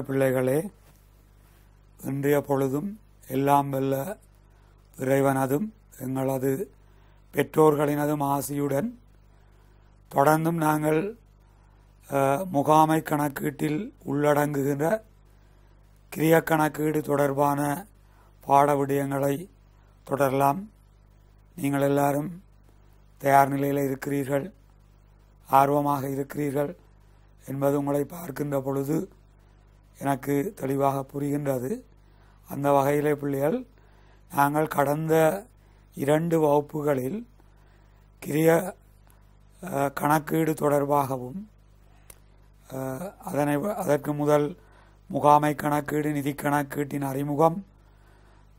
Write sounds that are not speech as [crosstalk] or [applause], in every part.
அன்பான பிள்ளைகளே இன்றைய பொழுதும் எல்லாம் வெல்ல இறைவனதும் எங்களது பெற்றோர்களினதும் ஆசியுடன் தொடர்ந்தும் நாங்கள் முகாமை கணக்கீட்டில் உள்ளடங்குகின்ற கிரிய கணக்கீடு தொடர்பான பாட விடயங்களை தொடரலாம் நீங்கள் எல்லாரும் தயார் நிலையில் இருக்கிறீர்கள் ஆர்வமாக இருக்கிறீர்கள் என்பது உங்களை பார்க்கின்ற பொழுது எனக்கு தெளிவாக புரிகின்றது அந்த வகையிலே பிள்ளைகள் நாங்கள் கடந்த இரண்டு வகுப்புகளில் கிரிய கணக்கீடு தொடர்பாகவும் அதனை அதற்கு முதல் முகாமை கணக்கீடு நிதி கணக்கீட்டின் அறிமுகம்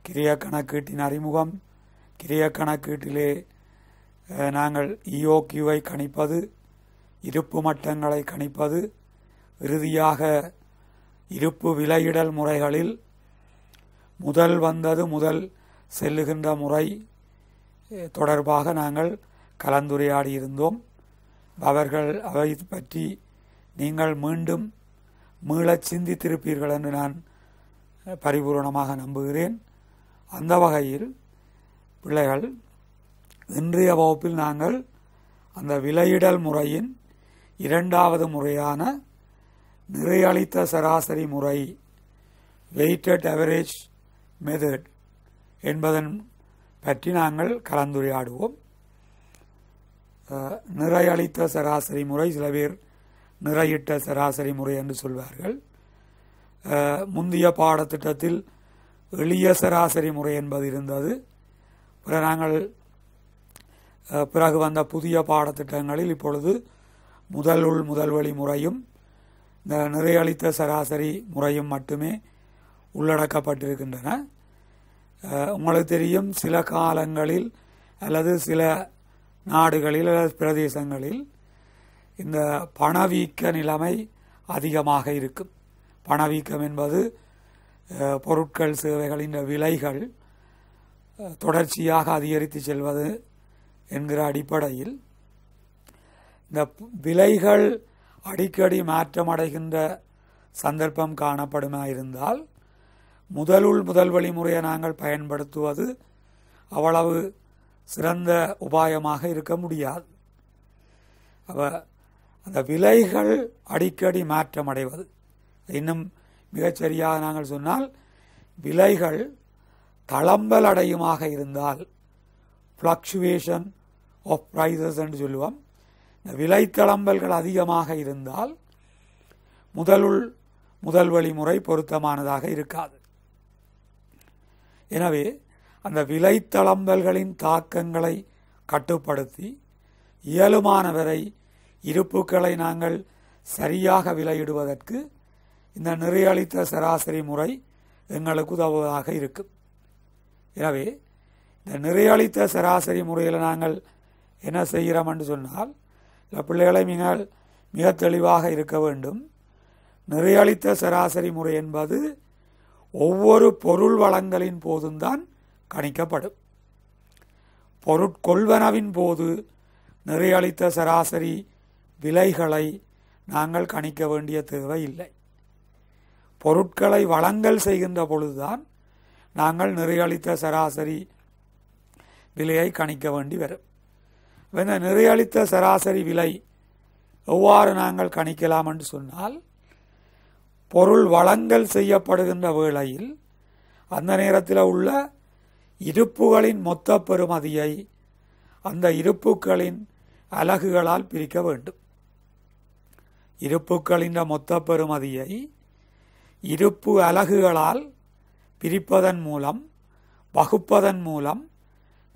கிரிய கணக்கீட்டின் அறிமுகம் கிரிய கணக்கீட்டிலே நாங்கள் இஓக்யூவை e கணிப்பது இருப்பு மட்டங்களை கணிப்பது இறுதியாக இருப்பு விலையிடல் முறைகளில் முதல் வந்தது முதல் செல்லுகின்ற முறை தொடர்பாக நாங்கள் கலந்துரையாடி இருந்தோம் அவர்கள் அவை பற்றி நீங்கள் மீண்டும் மீளச் சிந்தித்திருப்பீர்கள் என்று நான் பரிபூர்ணமாக நம்புகிறேன் அந்த வகையில் பிள்ளைகள் இன்றைய வகுப்பில் நாங்கள் அந்த விலையிடல் முறையின் இரண்டாவது முறையான நிறையளித்த சராசரி முறை வெயிட்டட் அவரேஜ் மெதட் என்பதன் பற்றி நாங்கள் கலந்துரையாடுவோம் நிறையளித்த சராசரி முறை சில பேர் நிறையிட்ட சராசரி முறை என்று சொல்வார்கள் முந்தைய பாடத்திட்டத்தில் எளிய சராசரி முறை என்பது இருந்தது பிற நாங்கள் பிறகு வந்த புதிய பாடத்திட்டங்களில் இப்பொழுது முதல் உள் முதல் வழி முறையும் இந்த நிறையளித்த சராசரி முறையும் மட்டுமே உள்ளடக்கப்பட்டிருக்கின்றன உங்களுக்கு தெரியும் சில காலங்களில் அல்லது சில நாடுகளில் அல்லது பிரதேசங்களில் இந்த பணவீக்க நிலைமை அதிகமாக இருக்கும் பணவீக்கம் என்பது பொருட்கள் சேவைகளின் விலைகள் தொடர்ச்சியாக அதிகரித்து செல்வது என்கிற அடிப்படையில் இந்த விலைகள் அடிக்கடி மாற்றமடைகின்ற சந்தர்ப்பம் காணப்படுமாயிருந்தால் முதலுள் முதல் வழிமுறையை நாங்கள் பயன்படுத்துவது அவ்வளவு சிறந்த உபாயமாக இருக்க முடியாது அப்போ அந்த விலைகள் அடிக்கடி மாற்றமடைவது இன்னும் மிகச்சரியாக நாங்கள் சொன்னால் விலைகள் தளம்பல் அடையுமாக இருந்தால் ஃப்ளக்ஷுவேஷன் ஆஃப் ப்ரைசஸ் என்று சொல்லுவோம் விலைத்தளம்பல்கள் அதிகமாக இருந்தால் முதலுள் முதல் வழிமுறை பொருத்தமானதாக இருக்காது எனவே அந்த விலைத்தளம்பல்களின் தாக்கங்களை கட்டுப்படுத்தி இயலுமானவரை இருப்புக்களை நாங்கள் சரியாக விலையிடுவதற்கு இந்த நிறையளித்த சராசரி முறை எங்களுக்கு உதவுவதாக இருக்கும் எனவே இந்த நிறையளித்த சராசரி முறையில் நாங்கள் என்ன செய்கிறோம் என்று சொன்னால் இந்த பிள்ளைகளை மிக மிக தெளிவாக இருக்க வேண்டும் நிறையளித்த சராசரி முறை என்பது ஒவ்வொரு பொருள் வளங்களின் போதும்தான் கணிக்கப்படும் பொருட்கொள்வனவின் போது நிறையளித்த சராசரி விலைகளை நாங்கள் கணிக்க வேண்டிய தேவை இல்லை பொருட்களை வளங்கள் செய்கின்ற பொழுதுதான் நாங்கள் நிறையளித்த சராசரி விலையை கணிக்க வேண்டி வரும் இந்த நிறையளித்த சராசரி விலை எவ்வாறு நாங்கள் கணிக்கலாம் என்று சொன்னால் பொருள் வழங்கல் செய்யப்படுகின்ற வேளையில் அந்த நேரத்தில் உள்ள இருப்புகளின் மொத்த பெறுமதியை அந்த இருப்புகளின் அலகுகளால் பிரிக்க வேண்டும் இருப்புகளின் மொத்த பெறுமதியை இருப்பு அலகுகளால் பிரிப்பதன் மூலம் வகுப்பதன் மூலம்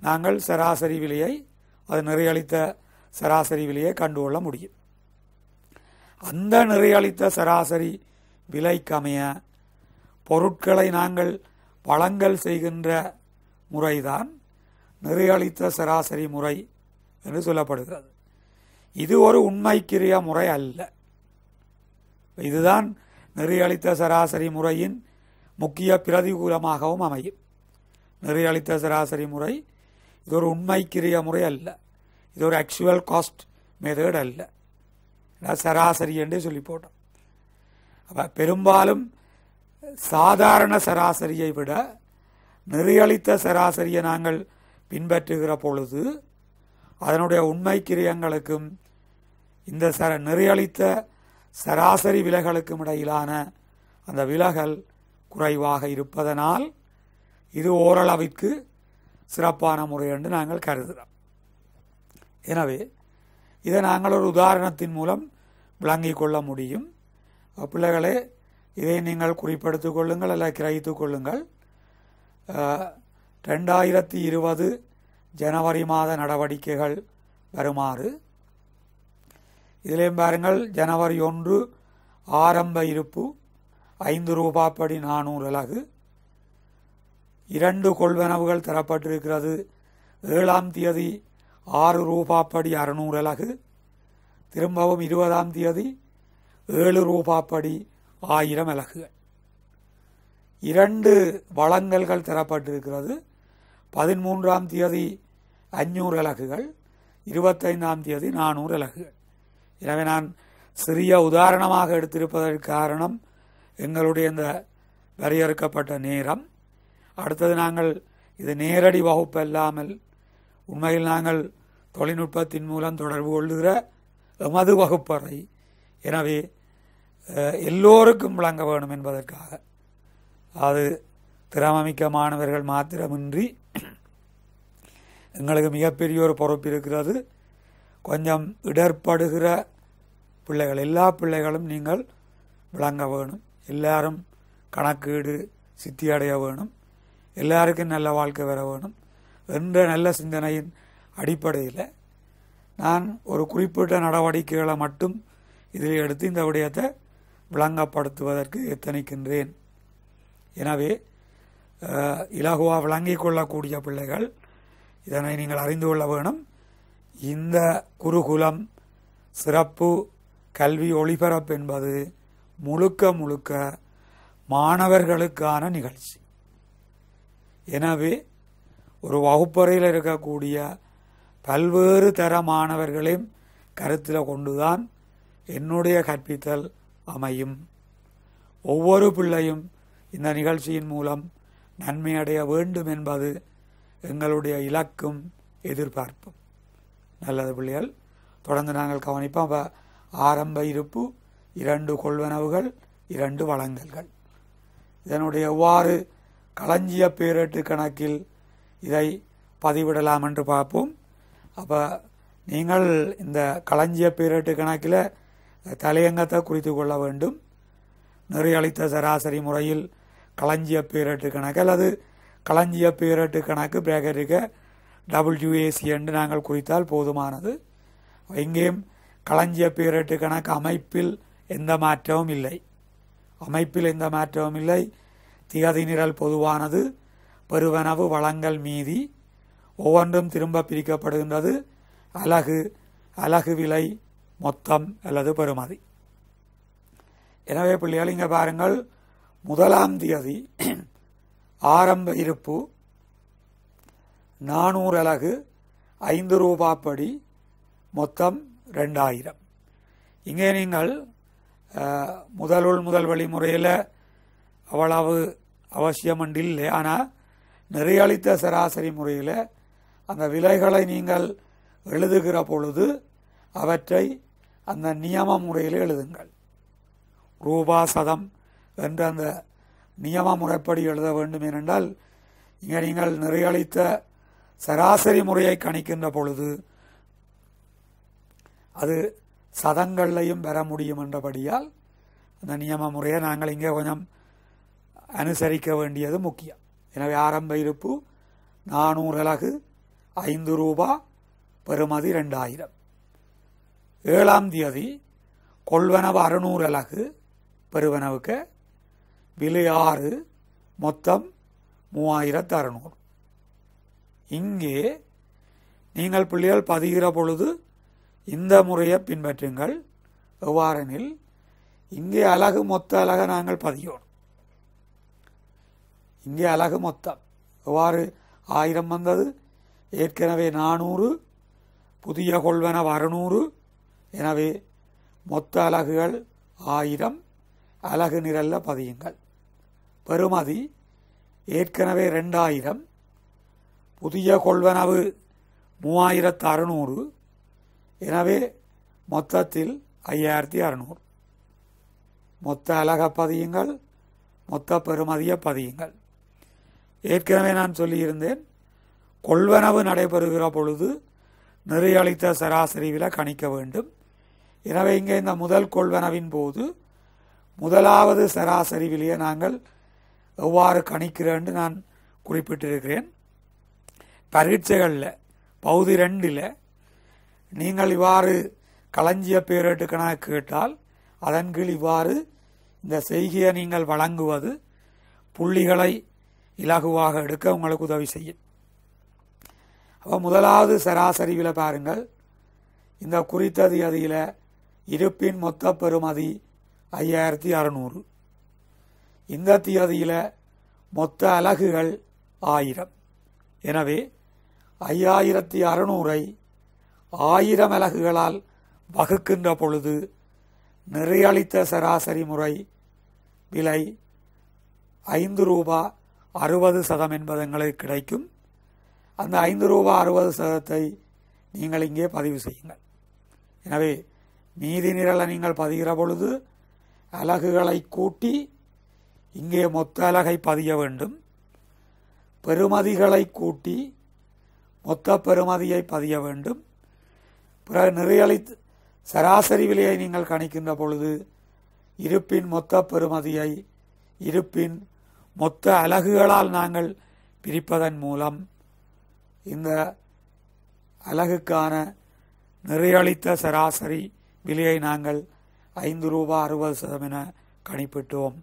நாங்கள் சராசரி விலையை அது நிறையளித்த சராசரி விலையை கண்டுகொள்ள முடியும் அந்த நிறையளித்த சராசரி விலைக்கமைய பொருட்களை நாங்கள் வழங்கல் செய்கின்ற முறைதான் நிறையளித்த சராசரி முறை என்று சொல்லப்படுகிறது இது ஒரு உண்மைக்குரிய முறை அல்ல இதுதான் நெறியளித்த சராசரி முறையின் முக்கிய பிரதிகூலமாகவும் அமையும் நெறியளித்த சராசரி முறை இது ஒரு உண்மைக்குரிய முறை அல்ல இது ஒரு ஆக்சுவல் காஸ்ட் மெத்தேட் அல்ல சராசரி என்று சொல்லி போட்டோம் அப்போ பெரும்பாலும் சாதாரண சராசரியை விட நெறியளித்த சராசரியை நாங்கள் பின்பற்றுகிற பொழுது அதனுடைய உண்மை கிரியங்களுக்கும் இந்த சர நெறியளித்த சராசரி விலகலுக்கும் இடையிலான அந்த விலகல் குறைவாக இருப்பதனால் இது ஓரளவிற்கு சிறப்பான முறை என்று நாங்கள் கருதுகிறோம் எனவே இதை நாங்கள் ஒரு உதாரணத்தின் மூலம் விளங்கி கொள்ள முடியும் பிள்ளைகளே இதை நீங்கள் குறிப்பெடுத்து கொள்ளுங்கள் அல்ல கிரகித்து கொள்ளுங்கள் ரெண்டாயிரத்தி இருபது ஜனவரி மாத நடவடிக்கைகள் வருமாறு இதிலேயும் பாருங்கள் ஜனவரி ஒன்று ஆரம்ப இருப்பு ஐந்து ரூபாப்படி நானூறு அலகு இரண்டு கொள்வனவுகள் தரப்பட்டிருக்கிறது ஏழாம் தேதி ஆறு ரூபாப்படி அறுநூறு அலகு திரும்பவும் இருபதாம் தேதி ஏழு ரூபாப்படி ஆயிரம் அலகுகள் இரண்டு வளங்கல்கள் தரப்பட்டிருக்கிறது பதிமூன்றாம் தேதி அஞ்சூறு அலகுகள் இருபத்தைந்தாம் தேதி நானூறு அலகுகள் எனவே நான் சிறிய உதாரணமாக எடுத்திருப்பதற்கு காரணம் எங்களுடைய இந்த வரையறுக்கப்பட்ட நேரம் அடுத்தது நாங்கள் இது நேரடி வகுப்பு அல்லாமல் உண்மையில் நாங்கள் தொழில்நுட்பத்தின் மூலம் தொடர்பு கொள்ளுகிற எமது வகுப்பறை எனவே எல்லோருக்கும் விளங்க வேணும் என்பதற்காக அது திறமமிக்க மாணவர்கள் மாத்திரமின்றி எங்களுக்கு மிகப்பெரிய ஒரு பொறுப்பு இருக்கிறது கொஞ்சம் இடர்படுகிற பிள்ளைகள் எல்லா பிள்ளைகளும் நீங்கள் விளங்க வேணும் எல்லாரும் கணக்கீடு சித்தியடைய வேணும் எல்லாருக்கும் நல்ல வாழ்க்கை வர வேணும் என்ற நல்ல சிந்தனையின் அடிப்படையில் நான் ஒரு குறிப்பிட்ட நடவடிக்கைகளை மட்டும் இதில் எடுத்து இந்த விடயத்தை விளங்கப்படுத்துவதற்கு எத்தனைக்கின்றேன் எனவே இலகுவாக விளங்கிக் கொள்ளக்கூடிய பிள்ளைகள் இதனை நீங்கள் அறிந்து கொள்ள வேணும் இந்த குருகுலம் சிறப்பு கல்வி ஒளிபரப்பு என்பது முழுக்க முழுக்க மாணவர்களுக்கான நிகழ்ச்சி எனவே ஒரு வகுப்பறையில் இருக்கக்கூடிய பல்வேறு தர மாணவர்களையும் கருத்தில் கொண்டுதான் என்னுடைய கற்பித்தல் அமையும் ஒவ்வொரு பிள்ளையும் இந்த நிகழ்ச்சியின் மூலம் நன்மையடைய வேண்டும் என்பது எங்களுடைய இலக்கும் எதிர்பார்ப்பும் நல்லது பிள்ளைகள் தொடர்ந்து நாங்கள் கவனிப்போம் ஆரம்ப இருப்பு இரண்டு கொள்வனவுகள் இரண்டு வழங்கல்கள் இதனுடைய எவ்வாறு களஞ்சிய பேரேட்டு கணக்கில் இதை பதிவிடலாம் என்று பார்ப்போம் அப்போ நீங்கள் இந்த களஞ்சிய பேரேட்டு கணக்கில் தலையங்கத்தை குறித்து கொள்ள வேண்டும் நெறியளித்த சராசரி முறையில் களஞ்சிய பேரேட்டு கணக்கு அல்லது களஞ்சிய பேரேட்டு கணக்கு பிரேக்கரிக்க டபிள்யூஏசி என்று நாங்கள் குறித்தால் போதுமானது எங்கேயும் களஞ்சிய பேரேட்டு கணக்கு அமைப்பில் எந்த மாற்றமும் இல்லை அமைப்பில் எந்த மாற்றமும் இல்லை திகதி நிரல் பொதுவானது பெருவனவு வளங்கள் மீதி ஒவ்வொன்றும் திரும்ப பிரிக்கப்படுகின்றது அலகு அலகு விலை மொத்தம் அல்லது பெறுமதி எனவே பிள்ளைகள் இங்கே பாருங்கள் முதலாம் தியதி ஆரம்ப இருப்பு நானூறு அலகு ஐந்து ரூபாப்படி மொத்தம் ரெண்டாயிரம் இங்கே நீங்கள் முதலுள் முதல் வழிமுறையில் அவ்வளவு இல்லை ஆனால் நெறியளித்த சராசரி முறையில் அந்த விலைகளை நீங்கள் எழுதுகிற பொழுது அவற்றை அந்த நியம முறையில் எழுதுங்கள் ரூபா சதம் என்ற அந்த நியம முறைப்படி எழுத வேண்டும் ஏனென்றால் இங்கே நீங்கள் நிறையளித்த சராசரி முறையை கணிக்கின்ற பொழுது அது சதங்கள்லையும் பெற முடியும் என்றபடியால் அந்த நியம முறையை நாங்கள் இங்கே கொஞ்சம் அனுசரிக்க வேண்டியது முக்கியம் எனவே ஆரம்ப இருப்பு நானூறு அலகு ஐந்து ரூபா பெறுமதி ரெண்டாயிரம் ஏழாம் தேதி கொள்வனவு அறுநூறு அலகு பெருவனவுக்கு விலை ஆறு மொத்தம் மூவாயிரத்து அறுநூறு இங்கே நீங்கள் பிள்ளைகள் பதிகிற பொழுது இந்த முறையை பின்பற்றுங்கள் எவ்வாறெனில் இங்கே அழகு மொத்த அழகை நாங்கள் பதியோம் இங்கே அழகு மொத்தம் எவ்வாறு ஆயிரம் வந்தது ஏற்கனவே நானூறு புதிய கொள்வனவு அறுநூறு எனவே மொத்த அலகுகள் ஆயிரம் அலகு நிரல்ல பதியுங்கள் பெறுமதி ஏற்கனவே ரெண்டாயிரம் புதிய கொள்வனவு மூவாயிரத்து அறுநூறு எனவே மொத்தத்தில் ஐயாயிரத்தி அறுநூறு மொத்த அழகை பதியுங்கள் மொத்த பெறுமதியை பதியுங்கள் ஏற்கனவே நான் சொல்லியிருந்தேன் கொள்வனவு நடைபெறுகிற பொழுது நிறையளித்த சராசரி விலை கணிக்க வேண்டும் எனவே இங்கே இந்த முதல் கொள்வனவின் போது முதலாவது சராசரி விலையை நாங்கள் எவ்வாறு கணிக்கிறேன்னு நான் குறிப்பிட்டிருக்கிறேன் பரீட்சைகளில் பகுதி ரெண்டில் நீங்கள் இவ்வாறு களஞ்சிய பேரேட்டு கணக்கு கேட்டால் அதன் கீழ் இவ்வாறு இந்த செய்கையை நீங்கள் வழங்குவது புள்ளிகளை இலகுவாக எடுக்க உங்களுக்கு உதவி செய்யும் அப்போ முதலாவது சராசரிவில் பாருங்கள் இந்த குறித்தது அதில் இருப்பின் மொத்த பெறுமதி ஐயாயிரத்தி அறநூறு இந்த தியதியில் மொத்த அலகுகள் ஆயிரம் எனவே ஐயாயிரத்தி அறநூறை ஆயிரம் அலகுகளால் வகுக்கின்ற பொழுது நிறையளித்த சராசரி முறை விலை ஐந்து ரூபாய் அறுபது சதம் என்பது கிடைக்கும் அந்த ஐந்து ரூபா அறுபது சதத்தை நீங்கள் இங்கே பதிவு செய்யுங்கள் எனவே மீதி நிரலை நீங்கள் பதிகிற பொழுது அலகுகளை கூட்டி இங்கே மொத்த அலகை பதிய வேண்டும் பெருமதிகளை கூட்டி மொத்த பெருமதியை பதிய வேண்டும் பிறகு நிறையளி சராசரி விலையை நீங்கள் கணிக்கின்ற பொழுது இருப்பின் மொத்த பெருமதியை இருப்பின் மொத்த அலகுகளால் நாங்கள் பிரிப்பதன் மூலம் இந்த அலகுக்கான நிறையளித்த சராசரி விலையை நாங்கள் ஐந்து ரூபா அறுபது சதம் என கணிப்பிட்டோம்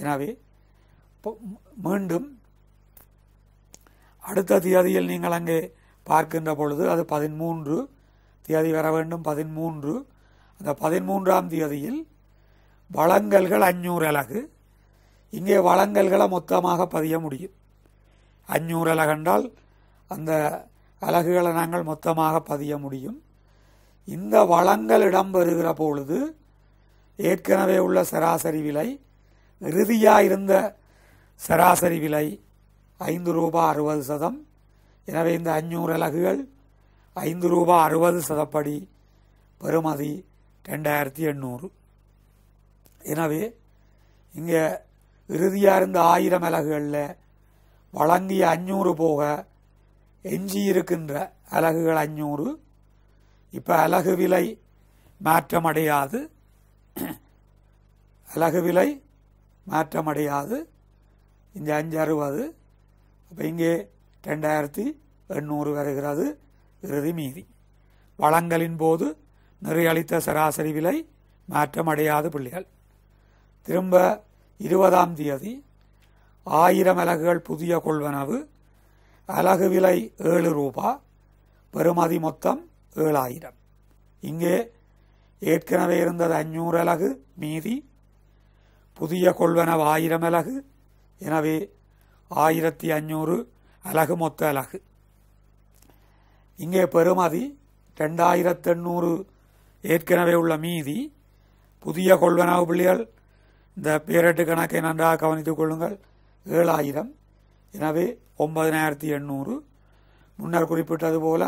எனவே மீண்டும் அடுத்த தியதியில் நீங்கள் அங்கே பார்க்கின்ற பொழுது அது பதிமூன்று தியதி வர வேண்டும் பதிமூன்று அந்த பதிமூன்றாம் தியதியில் வளங்கல்கள் அஞ்சூறு அலகு இங்கே வளங்கல்களை மொத்தமாக பதிய முடியும் அஞ்சூறு என்றால் அந்த அலகுகளை நாங்கள் மொத்தமாக பதிய முடியும் இந்த வளங்கள் இடம்பெறுகிற பொழுது ஏற்கனவே உள்ள சராசரி விலை இறுதியாக இருந்த சராசரி விலை ஐந்து ரூபா அறுபது சதம் எனவே இந்த அஞ்சூறு அலகுகள் ஐந்து ரூபா அறுபது சதப்படி பெறுமதி ரெண்டாயிரத்தி எண்ணூறு எனவே இங்கே இறுதியாக இருந்த ஆயிரம் அலகுகளில் வழங்கிய அஞ்சூறு போக எஞ்சி இருக்கின்ற அலகுகள் அஞ்சூறு இப்போ அலகு விலை மாற்றமடையாது அலகு விலை மாற்றமடையாது இந்த அஞ்சு அறுபது அப்போ இங்கே ரெண்டாயிரத்தி எண்ணூறு வருகிறது இறுதி மீதி வளங்களின் போது நிறையளித்த சராசரி விலை மாற்றமடையாது பிள்ளைகள் திரும்ப இருபதாம் தேதி ஆயிரம் அலகுகள் புதிய கொள்வனவு அலகு விலை ஏழு ரூபா பெறுமதி மொத்தம் ஏழாயிரம் இங்கே ஏற்கனவே இருந்தது அஞ்சூறு அலகு மீதி புதிய கொள்வனவு ஆயிரம் அலகு எனவே ஆயிரத்தி அஞ்சூறு அலகு மொத்த அலகு இங்கே பெறுமதி எண்ணூறு ஏற்கனவே உள்ள மீதி புதிய கொள்வனவு பிள்ளைகள் இந்த பேரட்டு கணக்கை நன்றாக கவனித்துக் கொள்ளுங்கள் ஏழாயிரம் எனவே ஒன்பதினாயிரத்தி எண்ணூறு முன்னர் குறிப்பிட்டது போல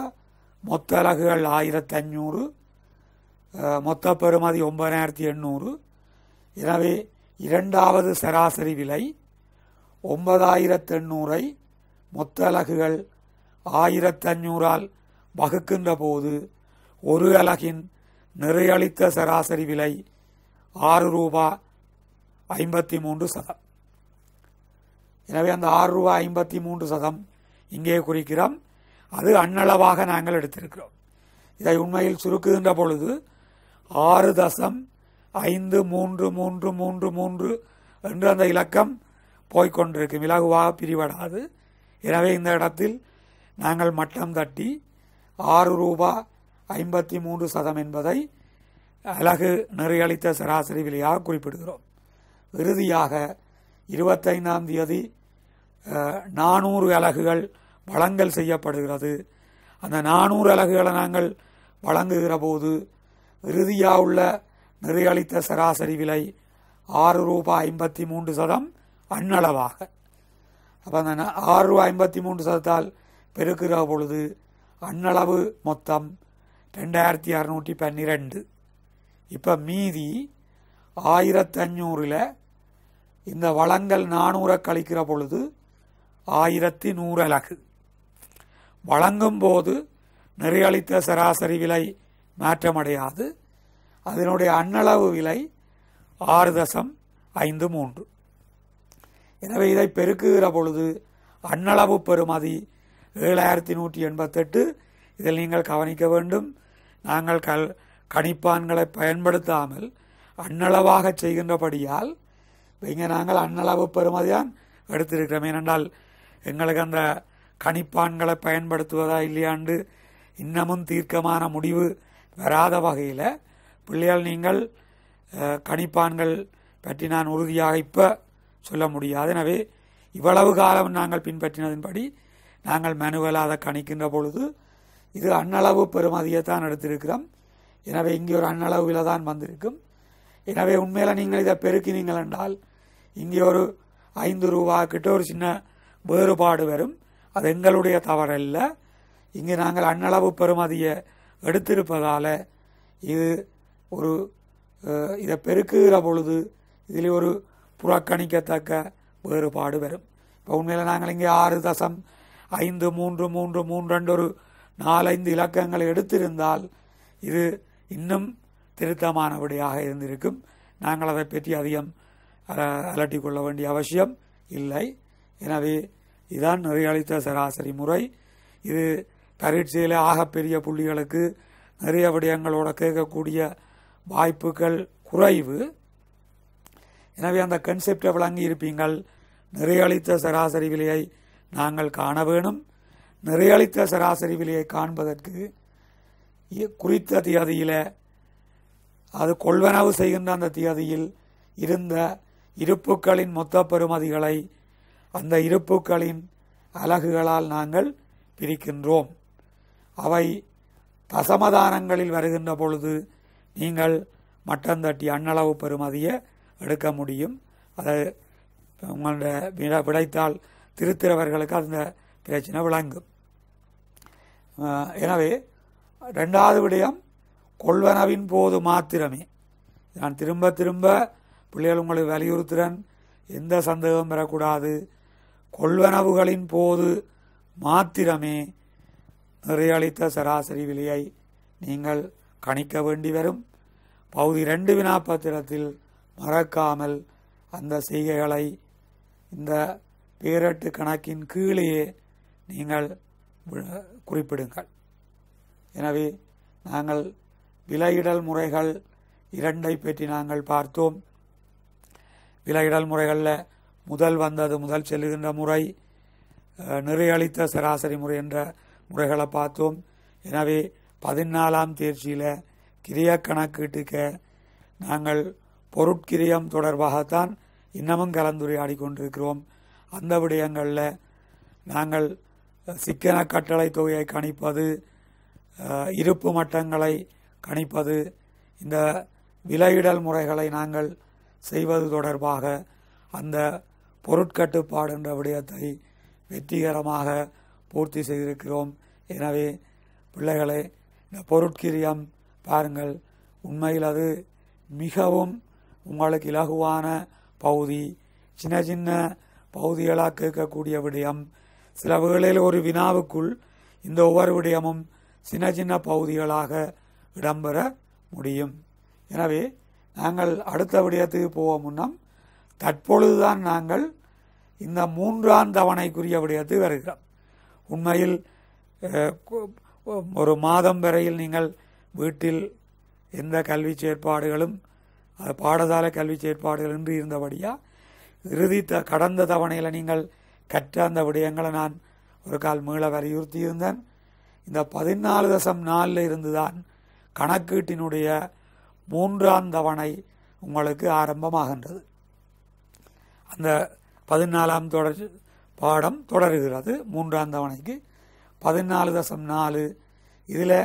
மொத்த அலகுகள் ஆயிரத்தி அஞ்சூறு மொத்த பெறுமதி ஒன்பதனாயிரத்தி எண்ணூறு எனவே இரண்டாவது சராசரி விலை ஒன்பதாயிரத்து எண்ணூறை மொத்த அலகுகள் ஆயிரத்தி அஞ்சூறால் வகுக்கின்ற போது ஒரு அலகின் நிறையளித்த சராசரி விலை ஆறு ரூபா ஐம்பத்தி மூன்று சதம் எனவே அந்த ஆறு ரூபா ஐம்பத்தி மூன்று சதம் இங்கே குறிக்கிறோம் அது அண்ணளவாக நாங்கள் எடுத்திருக்கிறோம் இதை உண்மையில் சுருக்குகின்ற பொழுது ஆறு தசம் ஐந்து மூன்று மூன்று மூன்று மூன்று என்று அந்த இலக்கம் போய்கொண்டிருக்கும் இலகுவாக பிரிவடாது எனவே இந்த இடத்தில் நாங்கள் மட்டம் தட்டி ஆறு ரூபா ஐம்பத்தி மூன்று சதம் என்பதை அலகு நெறியளித்த சராசரி விலையாக குறிப்பிடுகிறோம் இறுதியாக இருபத்தைந்தாம் தேதி நானூறு அலகுகள் வழங்கல் செய்யப்படுகிறது அந்த நானூறு அலகுகளை நாங்கள் வழங்குகிற போது இறுதியாக உள்ள நிறையளித்த சராசரி விலை ஆறு ரூபாய் ஐம்பத்தி மூன்று சதம் அண்ணளவாக அப்போ அந்த ஆறு ரூபாய் ஐம்பத்தி மூன்று சதத்தால் பெருக்கிற பொழுது அண்ணளவு மொத்தம் ரெண்டாயிரத்தி அறநூற்றி பன்னிரெண்டு இப்போ மீதி ஆயிரத்தஞ்சூறில் இந்த வளங்கள் நானூற கழிக்கிற பொழுது ஆயிரத்தி நூறு அலகு வழங்கும் போது நெறியளித்த சராசரி விலை மாற்றமடையாது அதனுடைய அன்னளவு விலை ஆறு தசம் ஐந்து மூன்று எனவே இதை பெருக்குகிற பொழுது அன்னளவு பெறுமதி ஏழாயிரத்தி நூற்றி எண்பத்தெட்டு இதில் நீங்கள் கவனிக்க வேண்டும் நாங்கள் கல் கணிப்பான்களை பயன்படுத்தாமல் அன்னளவாக செய்கின்றபடியால் இப்போ இங்கே நாங்கள் அண்ணளவு பெறுமதியான் எடுத்திருக்கிறோம் ஏனென்றால் எங்களுக்கு அந்த கணிப்பான்களை பயன்படுத்துவதா இல்லையாண்டு இன்னமும் தீர்க்கமான முடிவு வராத வகையில் பிள்ளையால் நீங்கள் கணிப்பான்கள் பற்றி நான் உறுதியாக இப்போ சொல்ல முடியாது எனவே இவ்வளவு காலம் நாங்கள் பின்பற்றினதின்படி நாங்கள் மனுவலாத அதை கணிக்கின்ற பொழுது இது அண்ணளவு பெருமதியை தான் எடுத்திருக்கிறோம் எனவே இங்கே ஒரு அண்ணளவில் தான் வந்திருக்கும் எனவே உண்மையில் நீங்கள் இதை பெருக்கினீங்கள் என்றால் இங்கே ஒரு ஐந்து கிட்ட ஒரு சின்ன வேறுபாடு வரும் அது எங்களுடைய இல்லை இங்கே நாங்கள் அண்ணளவு பெறுமதியை எடுத்திருப்பதால் இது ஒரு இதை பெருக்குகிற பொழுது இதில் ஒரு புறக்கணிக்கத்தக்க வேறுபாடு வரும் இப்போ உண்மையில் நாங்கள் இங்கே ஆறு தசம் ஐந்து மூன்று மூன்று மூன்று ஒரு நாலஞ்சு இலக்கங்களை எடுத்திருந்தால் இது இன்னும் திருத்தமானபடியாக இருந்திருக்கும் நாங்கள் அதை பற்றி அதிகம் அலட்டிக் கொள்ள வேண்டிய அவசியம் இல்லை எனவே இதுதான் அளித்த சராசரி முறை இது பரீட்சையில் ஆகப்பெரிய புள்ளிகளுக்கு நிறைய விடயங்களோட கேட்கக்கூடிய வாய்ப்புகள் குறைவு எனவே அந்த கன்செப்டை விளங்கி இருப்பீங்கள் நிறையளித்த சராசரி விலையை நாங்கள் காண வேணும் நிறையளித்த சராசரி விலையை காண்பதற்கு குறித்த தியதியில் அது கொள்வனவு செய்கின்ற அந்த தியதியில் இருந்த இருப்புக்களின் மொத்த பெறுமதிகளை அந்த இருப்புக்களின் அலகுகளால் நாங்கள் பிரிக்கின்றோம் அவை தசமதானங்களில் வருகின்ற பொழுது நீங்கள் மட்டந்தட்டி தட்டி அண்ணளவு பெறுமதியை எடுக்க முடியும் அதை உங்களோட விட விடைத்தால் திருத்திறவர்களுக்கு அந்த பிரச்சனை விளங்கும் எனவே ரெண்டாவது விடயம் கொள்வனவின் போது மாத்திரமே நான் திரும்ப திரும்ப பிள்ளைகள் உங்களை வலியுறுத்துறன் எந்த சந்தேகம் பெறக்கூடாது கொள்வனவுகளின் போது மாத்திரமே நிறையளித்த சராசரி விலையை நீங்கள் கணிக்க வேண்டி வரும் பகுதி ரெண்டு வினாப்பத்திரத்தில் மறக்காமல் அந்த செய்கைகளை இந்த பேரட்டு கணக்கின் கீழேயே நீங்கள் குறிப்பிடுங்கள் எனவே நாங்கள் விலையிடல் முறைகள் இரண்டை பற்றி நாங்கள் பார்த்தோம் விலையிடல் முறைகளில் முதல் வந்தது முதல் செல்கின்ற முறை நிறையளித்த சராசரி முறை என்ற முறைகளை பார்த்தோம் எனவே பதினாலாம் தேர்ச்சியில் கிரிய கணக்கீட்டுக்க நாங்கள் பொருட்கிரியம் தொடர்பாகத்தான் இன்னமும் கலந்துரையாடி கொண்டிருக்கிறோம் அந்த விடயங்களில் நாங்கள் சிக்கன கட்டளை தொகையை கணிப்பது இருப்பு மட்டங்களை கணிப்பது இந்த விலையிடல் முறைகளை நாங்கள் செய்வது தொடர்பாக அந்த பொருட்கட்டுப்பாடு என்ற விடயத்தை வெற்றிகரமாக பூர்த்தி செய்திருக்கிறோம் எனவே பிள்ளைகளை இந்த பொருட்கிரியம் பாருங்கள் உண்மையில் அது மிகவும் உங்களுக்கு இலகுவான பகுதி சின்ன சின்ன பகுதிகளாக கேட்கக்கூடிய விடயம் சில வேளையில் ஒரு வினாவுக்குள் இந்த ஒவ்வொரு விடயமும் சின்ன சின்ன பகுதிகளாக இடம்பெற முடியும் எனவே நாங்கள் அடுத்த விடயத்துக்கு போக முன்னம் தற்பொழுதுதான் நாங்கள் இந்த மூன்றாம் தவணைக்குரிய விடயத்துக்கு வருகிறோம் உண்மையில் ஒரு மாதம் வரையில் நீங்கள் வீட்டில் எந்த கல்வி செயற்பாடுகளும் அது பாடசாலை கல்வி செயற்பாடுகள் இன்றி இருந்தபடியாக இறுதி த கடந்த தவணையில் நீங்கள் கற்ற அந்த விடயங்களை நான் ஒரு கால் மீள வலியுறுத்தியிருந்தேன் இந்த பதினாலு தசம் நாலில் இருந்துதான் கணக்கீட்டினுடைய மூன்றாம் தவணை உங்களுக்கு ஆரம்பமாகின்றது அந்த பதினாலாம் தொடர் பாடம் தொடர்கிறது மூன்றாம் தவணைக்கு பதினாலு தசம் நாலு இதில்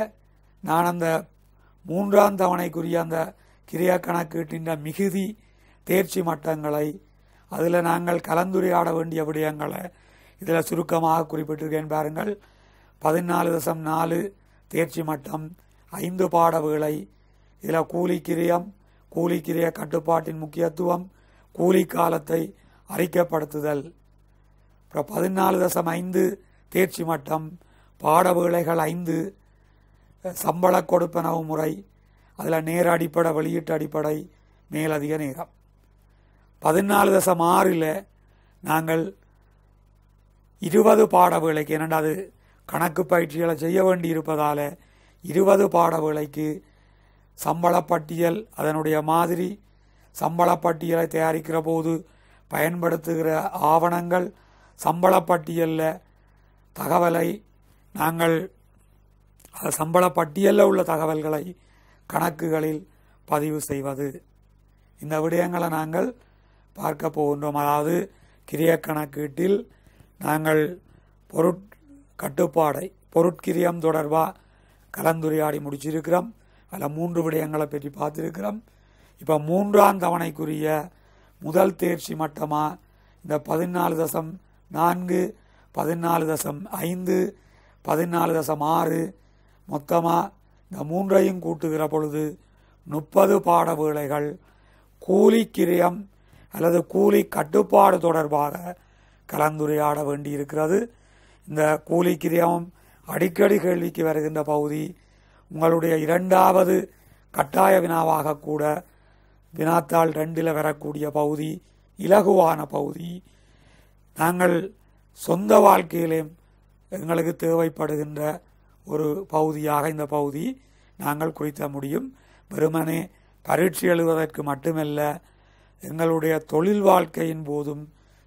நான் அந்த மூன்றாம் தவணைக்குரிய அந்த கிரியா கணக்கீட்டின் மிகுதி தேர்ச்சி மட்டங்களை அதில் நாங்கள் கலந்துரையாட வேண்டிய விடயங்களை இதில் சுருக்கமாக குறிப்பிட்டிருக்கேன் பாருங்கள் பதினாலு தசம் நாலு தேர்ச்சி மட்டம் ஐந்து பாடவுகளை இதில் கூலி கிரியம் கூலி கிரிய கட்டுப்பாட்டின் முக்கியத்துவம் கூலி காலத்தை அறிக்கைப்படுத்துதல் அப்புறம் பதினாலு தசம் ஐந்து தேர்ச்சி மட்டம் பாட வேலைகள் ஐந்து சம்பள கொடுப்பனவு முறை அதில் நேர அடிப்படை வெளியீட்டு அடிப்படை மேலதிக நேரம் பதினாலு தசம் ஆறில் நாங்கள் இருபது பாட வேலைக்கு என்னென்னா அது கணக்கு பயிற்சிகளை செய்ய வேண்டி இருப்பதால் இருபது பாட வேலைக்கு சம்பளப்பட்டியல் பட்டியல் அதனுடைய மாதிரி சம்பளப்பட்டியலை பட்டியலை தயாரிக்கிற போது பயன்படுத்துகிற ஆவணங்கள் சம்பளப்பட்டியலில் தகவலை நாங்கள் அது சம்பளப்பட்டியலில் உள்ள தகவல்களை கணக்குகளில் பதிவு செய்வது இந்த விடயங்களை நாங்கள் பார்க்க போகின்றோம் அதாவது கிரிய கணக்கீட்டில் நாங்கள் பொருட் கட்டுப்பாடை பொருட்கிரியம் தொடர்பாக கலந்துரையாடி முடிச்சிருக்கிறோம் அதில் மூன்று விடயங்களை பற்றி பார்த்துருக்கிறோம் இப்போ மூன்றாம் தவணைக்குரிய முதல் தேர்ச்சி மட்டமாக இந்த பதினாலு தசம் நான்கு பதினாலு தசம் ஐந்து பதினாலு தசம் ஆறு மொத்தமாக இந்த மூன்றையும் கூட்டுகிற பொழுது முப்பது பாட வேளைகள் கூலி கிரியம் அல்லது கூலி கட்டுப்பாடு தொடர்பாக கலந்துரையாட வேண்டியிருக்கிறது இந்த கூலி கிரியமும் அடிக்கடி கேள்விக்கு வருகின்ற பகுதி உங்களுடைய இரண்டாவது கட்டாய வினாவாக கூட வினாத்தாள் ரெண்டில் வரக்கூடிய பகுதி இலகுவான பகுதி நாங்கள் சொந்த வாழ்க்கையிலும் எங்களுக்கு தேவைப்படுகின்ற ஒரு பகுதியாக இந்த பகுதி நாங்கள் குறித்த முடியும் வெறுமனே பரீட்சை எழுவதற்கு மட்டுமல்ல எங்களுடைய தொழில் வாழ்க்கையின் போதும்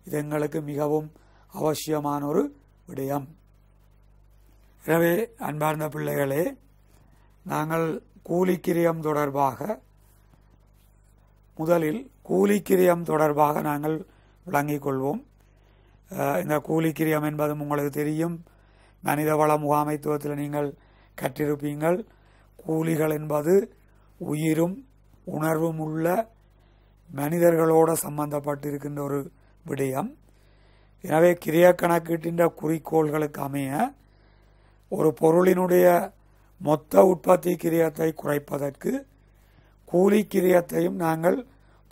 இது எங்களுக்கு மிகவும் அவசியமான ஒரு விடயம் எனவே அன்பார்ந்த பிள்ளைகளே நாங்கள் கூலிக்கிரியம் தொடர்பாக முதலில் கூலிக்கிரியம் தொடர்பாக நாங்கள் விளங்கிக் கொள்வோம் இந்த கூலிக்கிரியம் என்பதும் உங்களுக்கு தெரியும் வள முகாமைத்துவத்தில் நீங்கள் கற்றிருப்பீங்கள் கூலிகள் என்பது உயிரும் உணர்வும் உள்ள மனிதர்களோடு சம்பந்தப்பட்டிருக்கின்ற ஒரு விடயம் எனவே கிரிய கணக்கீட்டின்ற குறிக்கோள்களுக்கு அமைய ஒரு பொருளினுடைய மொத்த உற்பத்தி கிரியத்தை குறைப்பதற்கு கூலி கிரியத்தையும் நாங்கள்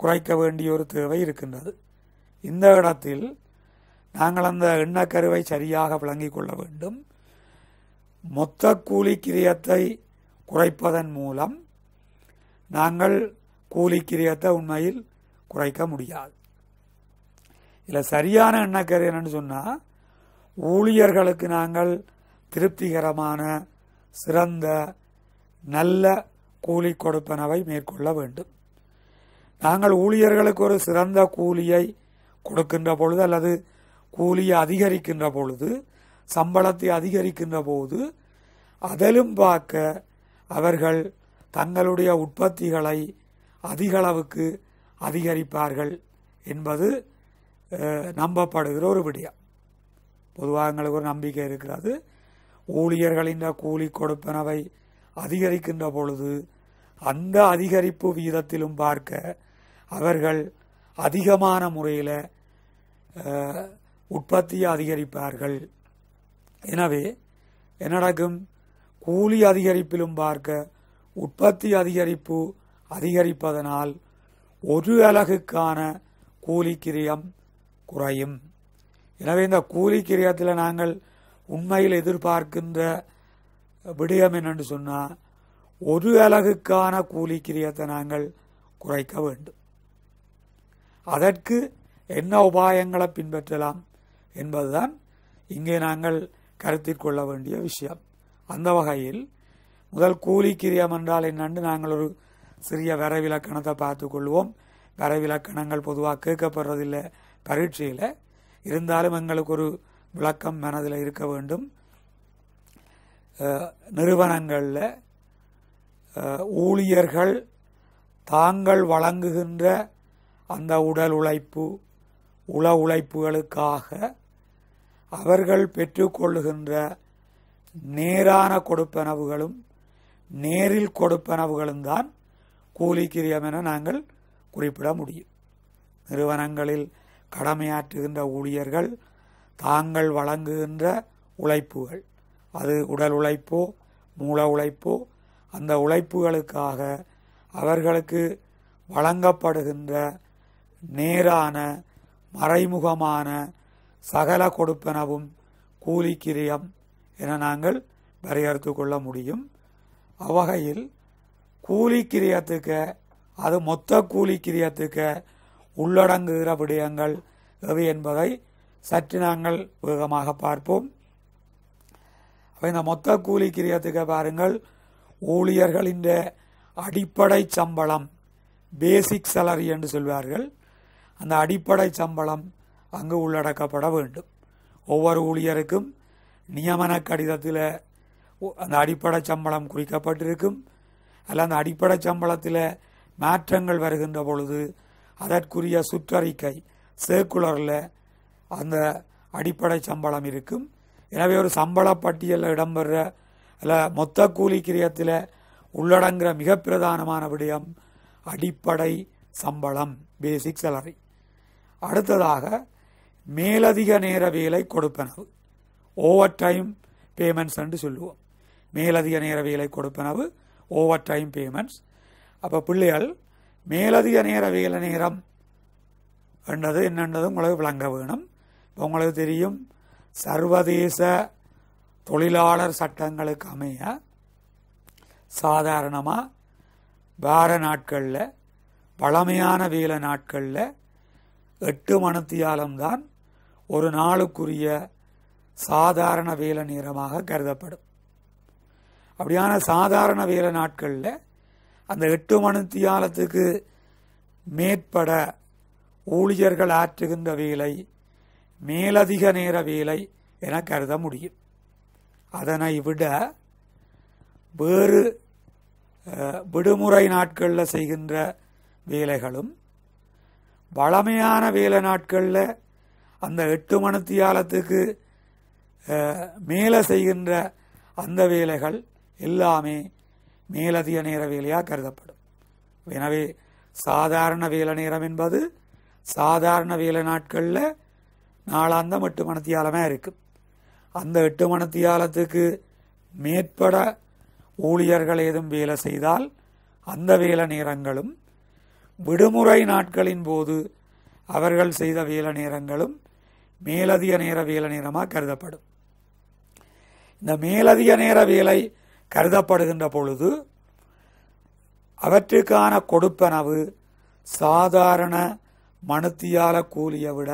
குறைக்க வேண்டிய ஒரு தேவை இருக்கின்றது இந்த இடத்தில் நாங்கள் அந்த எண்ணக்கருவை சரியாக விளங்கிக் கொள்ள வேண்டும் மொத்த கூலி கிரியத்தை குறைப்பதன் மூலம் நாங்கள் கூலி கிரியத்தை உண்மையில் குறைக்க முடியாது இதில் சரியான எண்ணக்கரு என்னன்னு சொன்னால் ஊழியர்களுக்கு நாங்கள் திருப்திகரமான சிறந்த நல்ல கூலி கொடுப்பனவை மேற்கொள்ள வேண்டும் நாங்கள் ஊழியர்களுக்கு ஒரு சிறந்த கூலியை கொடுக்கின்ற பொழுது அல்லது கூலியை அதிகரிக்கின்ற பொழுது சம்பளத்தை அதிகரிக்கின்ற போது அதிலும் பார்க்க அவர்கள் தங்களுடைய உற்பத்திகளை அதிகளவுக்கு அதிகரிப்பார்கள் என்பது நம்பப்படுகிற ஒரு விடயம் பொதுவாக எங்களுக்கு ஒரு நம்பிக்கை இருக்கிறது ஊழியர்களின் கூலி கொடுப்பனவை அதிகரிக்கின்ற பொழுது அந்த அதிகரிப்பு வீதத்திலும் பார்க்க அவர்கள் அதிகமான முறையில் உற்பத்தியை அதிகரிப்பார்கள் எனவே என்னடக்கும் கூலி அதிகரிப்பிலும் பார்க்க உற்பத்தி அதிகரிப்பு அதிகரிப்பதனால் ஒரு அலகுக்கான கூலி கிரியம் குறையும் எனவே இந்த கூலி கிரியத்தில் நாங்கள் உண்மையில் எதிர்பார்க்கின்ற விடயம் என்னென்று சொன்னால் ஒரு அலகுக்கான கூலி கிரியத்தை நாங்கள் குறைக்க வேண்டும் அதற்கு என்ன உபாயங்களை பின்பற்றலாம் என்பதுதான் இங்கே நாங்கள் கருத்தில் கொள்ள வேண்டிய விஷயம் அந்த வகையில் முதல் கூலி கிரியம் என்றால் என்னென்று நாங்கள் ஒரு சிறிய வரைவிலக்கணத்தை பார்த்து கொள்வோம் வரைவிலக்கணங்கள் பொதுவாக கேட்கப்படுறதில்லை பரீட்சையில் இருந்தாலும் எங்களுக்கு ஒரு விளக்கம் மனதில் இருக்க வேண்டும் நிறுவனங்களில் ஊழியர்கள் தாங்கள் வழங்குகின்ற அந்த உடல் உழைப்பு உள உழைப்புகளுக்காக அவர்கள் பெற்றுக்கொள்ளுகின்ற நேரான கொடுப்பனவுகளும் நேரில் கொடுப்பனவுகளும் தான் கூலிக்கிரியம் என நாங்கள் குறிப்பிட முடியும் நிறுவனங்களில் கடமையாற்றுகின்ற ஊழியர்கள் தாங்கள் வழங்குகின்ற உழைப்புகள் அது உடல் உழைப்போ மூல உழைப்போ அந்த உழைப்புகளுக்காக அவர்களுக்கு வழங்கப்படுகின்ற நேரான மறைமுகமான சகல கொடுப்பனவும் கூலிக்கிரியம் என நாங்கள் வரையறுத்து கொள்ள முடியும் அவ்வகையில் கிரியத்துக்கு அது மொத்த கிரியத்துக்கு உள்ளடங்குகிற விடயங்கள் எவை என்பதை சற்று நாங்கள் வேகமாக பார்ப்போம் அப்போ இந்த மொத்த கூலி கிரியத்துக்கு பாருங்கள் ஊழியர்களின் அடிப்படை சம்பளம் பேசிக் சேலரி என்று சொல்வார்கள் அந்த அடிப்படை சம்பளம் அங்கு உள்ளடக்கப்பட வேண்டும் ஒவ்வொரு ஊழியருக்கும் நியமன கடிதத்தில் அந்த அடிப்படை சம்பளம் குறிக்கப்பட்டிருக்கும் அல்ல அந்த அடிப்படை சம்பளத்தில் மாற்றங்கள் வருகின்ற பொழுது அதற்குரிய சுற்றறிக்கை சேர்க்குலரில் அந்த அடிப்படை சம்பளம் இருக்கும் எனவே ஒரு சம்பள பட்டியலில் இடம்பெற இல்லை மொத்த கூலி கிரியத்தில் உள்ளடங்குகிற மிக பிரதானமான விடயம் அடிப்படை சம்பளம் பேசிக் சேலரி அடுத்ததாக மேலதிக நேர வேலை கொடுப்பனவு ஓவர் டைம் பேமெண்ட்ஸ் என்று சொல்லுவோம் மேலதிக நேர வேலை கொடுப்பனவு ஓவர் டைம் பேமெண்ட்ஸ் அப்போ பிள்ளைகள் மேலதிக நேர வேலை நேரம் என்றது என்னன்றது உங்களுக்கு விளங்க வேணும் உங்களுக்கு தெரியும் சர்வதேச தொழிலாளர் சட்டங்களுக்கு அமைய சாதாரணமாக வார நாட்களில் பழமையான வேலை நாட்களில் எட்டு மணித்தியாலம்தான் ஒரு நாளுக்குரிய சாதாரண வேலை நேரமாக கருதப்படும் அப்படியான சாதாரண வேலை நாட்களில் அந்த எட்டு மணித்தியாலத்துக்கு மேற்பட ஊழியர்கள் ஆற்றுகின்ற வேலை மேலதிக நேர வேலை என கருத முடியும் அதனை விட வேறு விடுமுறை நாட்களில் செய்கின்ற வேலைகளும் வளமையான வேலை நாட்களில் அந்த எட்டு மணித்தியாலத்துக்கு மேலே செய்கின்ற அந்த வேலைகள் எல்லாமே மேலதிக நேர வேலையாக கருதப்படும் எனவே சாதாரண வேலை நேரம் என்பது சாதாரண வேலை நாட்களில் நாளாந்தம் எட்டு மணத்தியாலமே இருக்கும் அந்த எட்டு மணத்தியாலத்துக்கு மேற்பட ஊழியர்கள் ஏதும் வேலை செய்தால் அந்த வேலை நேரங்களும் விடுமுறை நாட்களின் போது அவர்கள் செய்த வேலை நேரங்களும் மேலதிக நேர வேலை நேரமாக கருதப்படும் இந்த மேலதிக நேர வேலை கருதப்படுகின்ற பொழுது அவற்றுக்கான கொடுப்பனவு சாதாரண மனுத்தியால கூலியை விட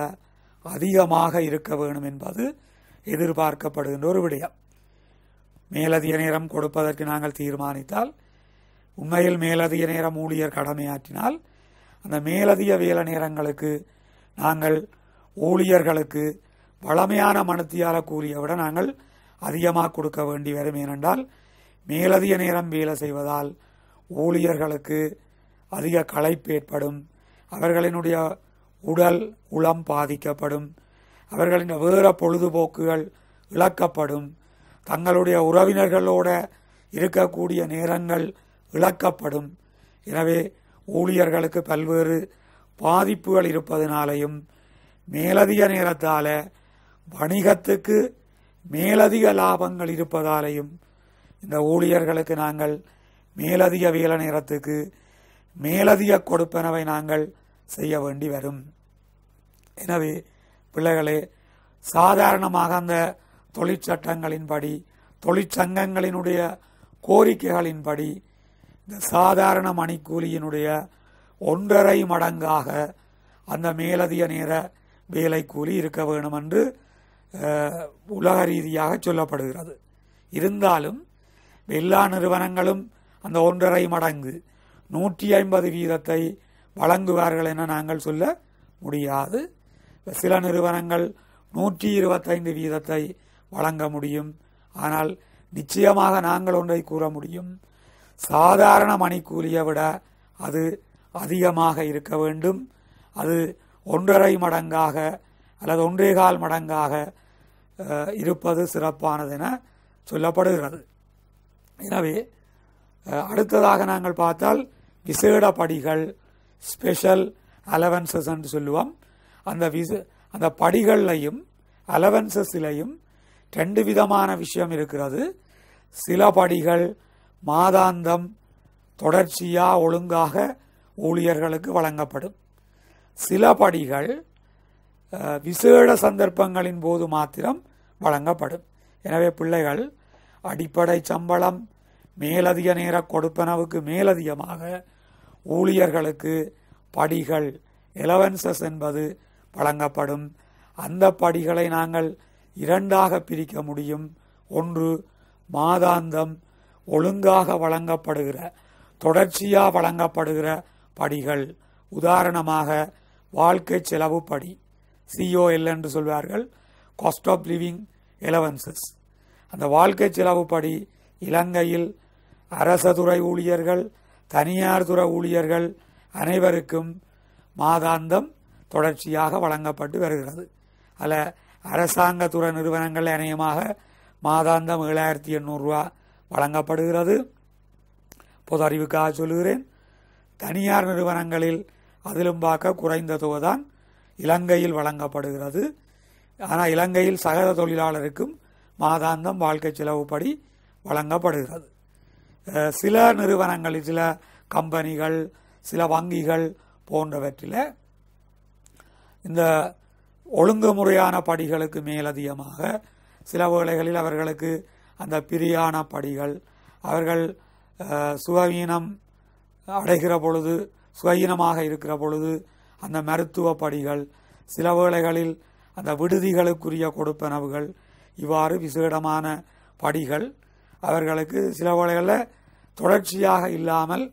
அதிகமாக இருக்க வேண்டும் என்பது எதிர்பார்க்கப்படுகின்ற ஒரு விடயம் மேலதிக நேரம் கொடுப்பதற்கு நாங்கள் தீர்மானித்தால் உண்மையில் மேலதிக நேரம் ஊழியர் கடமையாற்றினால் அந்த மேலதிக வேலை நேரங்களுக்கு நாங்கள் ஊழியர்களுக்கு வளமையான மனத்தியால் கூறிய விட நாங்கள் அதிகமாக கொடுக்க வேண்டி வரும் ஏனென்றால் மேலதிக நேரம் வேலை செய்வதால் ஊழியர்களுக்கு அதிக களைப்பு ஏற்படும் அவர்களினுடைய உடல் உளம் பாதிக்கப்படும் அவர்களின் வேறு பொழுதுபோக்குகள் இழக்கப்படும் தங்களுடைய உறவினர்களோட இருக்கக்கூடிய நேரங்கள் இழக்கப்படும் எனவே ஊழியர்களுக்கு பல்வேறு பாதிப்புகள் இருப்பதனாலையும் மேலதிக நேரத்தால் வணிகத்துக்கு மேலதிக லாபங்கள் இருப்பதாலையும் இந்த ஊழியர்களுக்கு நாங்கள் மேலதிக வேலை நேரத்துக்கு மேலதிக கொடுப்பனவை நாங்கள் செய்ய வேண்டி வரும் எனவே பிள்ளைகளே சாதாரணமாக அந்த தொழிற்சட்டங்களின்படி தொழிற்சங்கங்களினுடைய கோரிக்கைகளின்படி இந்த சாதாரண மணிக்கூலியினுடைய ஒன்றரை மடங்காக அந்த மேலதிக நேர வேலை கூலி இருக்க வேணும் என்று உலக ரீதியாக சொல்லப்படுகிறது இருந்தாலும் எல்லா நிறுவனங்களும் அந்த ஒன்றரை மடங்கு நூற்றி ஐம்பது வீதத்தை வழங்குவார்கள் என நாங்கள் சொல்ல முடியாது சில நிறுவனங்கள் நூற்றி இருபத்தைந்து வீதத்தை வழங்க முடியும் ஆனால் நிச்சயமாக நாங்கள் ஒன்றை கூற முடியும் சாதாரண மணிக்கூலியை விட அது அதிகமாக இருக்க வேண்டும் அது ஒன்றரை மடங்காக அல்லது ஒன்றே கால் மடங்காக இருப்பது சிறப்பானதென சொல்லப்படுகிறது எனவே அடுத்ததாக நாங்கள் பார்த்தால் விசேட படிகள் ஸ்பெஷல் அலவன்சஸ்ன்னு சொல்லுவோம் அந்த விச அந்த படிகள்லையும் அலவன்சஸ்லையும் ரெண்டு விதமான விஷயம் இருக்கிறது சில படிகள் மாதாந்தம் தொடர்ச்சியாக ஒழுங்காக ஊழியர்களுக்கு வழங்கப்படும் சில படிகள் விசேட சந்தர்ப்பங்களின் போது மாத்திரம் வழங்கப்படும் எனவே பிள்ளைகள் அடிப்படை சம்பளம் மேலதிக நேர கொடுப்பனவுக்கு மேலதிகமாக ஊழியர்களுக்கு படிகள் எலவன்சஸ் என்பது வழங்கப்படும் அந்த படிகளை நாங்கள் இரண்டாக பிரிக்க முடியும் ஒன்று மாதாந்தம் ஒழுங்காக வழங்கப்படுகிற தொடர்ச்சியாக வழங்கப்படுகிற படிகள் உதாரணமாக வாழ்க்கை செலவு படி சிஓஎல் என்று சொல்வார்கள் காஸ்ட் ஆஃப் லிவிங் எலவன்சஸ் அந்த வாழ்க்கை செலவு படி இலங்கையில் அரசதுறை ஊழியர்கள் தனியார் துறை ஊழியர்கள் அனைவருக்கும் மாதாந்தம் தொடர்ச்சியாக வழங்கப்பட்டு வருகிறது அல்ல அரசாங்க துறை நிறுவனங்கள் அநேகமாக மாதாந்தம் ஏழாயிரத்தி எண்ணூறுரூவா வழங்கப்படுகிறது பொது அறிவுக்காக சொல்கிறேன் தனியார் நிறுவனங்களில் அதிலும் பார்க்க குறைந்த தொகை தான் இலங்கையில் வழங்கப்படுகிறது ஆனால் இலங்கையில் சகல தொழிலாளருக்கும் மாதாந்தம் வாழ்க்கை செலவுப்படி வழங்கப்படுகிறது சில நிறுவனங்களில் சில கம்பெனிகள் சில வங்கிகள் போன்றவற்றில் இந்த ஒழுங்குமுறையான படிகளுக்கு மேலதிகமாக சில வேளைகளில் அவர்களுக்கு அந்த பிரியான படிகள் அவர்கள் சுகவீனம் அடைகிற பொழுது சுகீனமாக இருக்கிற பொழுது அந்த மருத்துவ படிகள் சில வேளைகளில் அந்த விடுதிகளுக்குரிய கொடுப்பனவுகள் இவ்வாறு விசேடமான படிகள் அவர்களுக்கு சில வேளைகளில் தொடர்ச்சியாக இல்லாமல்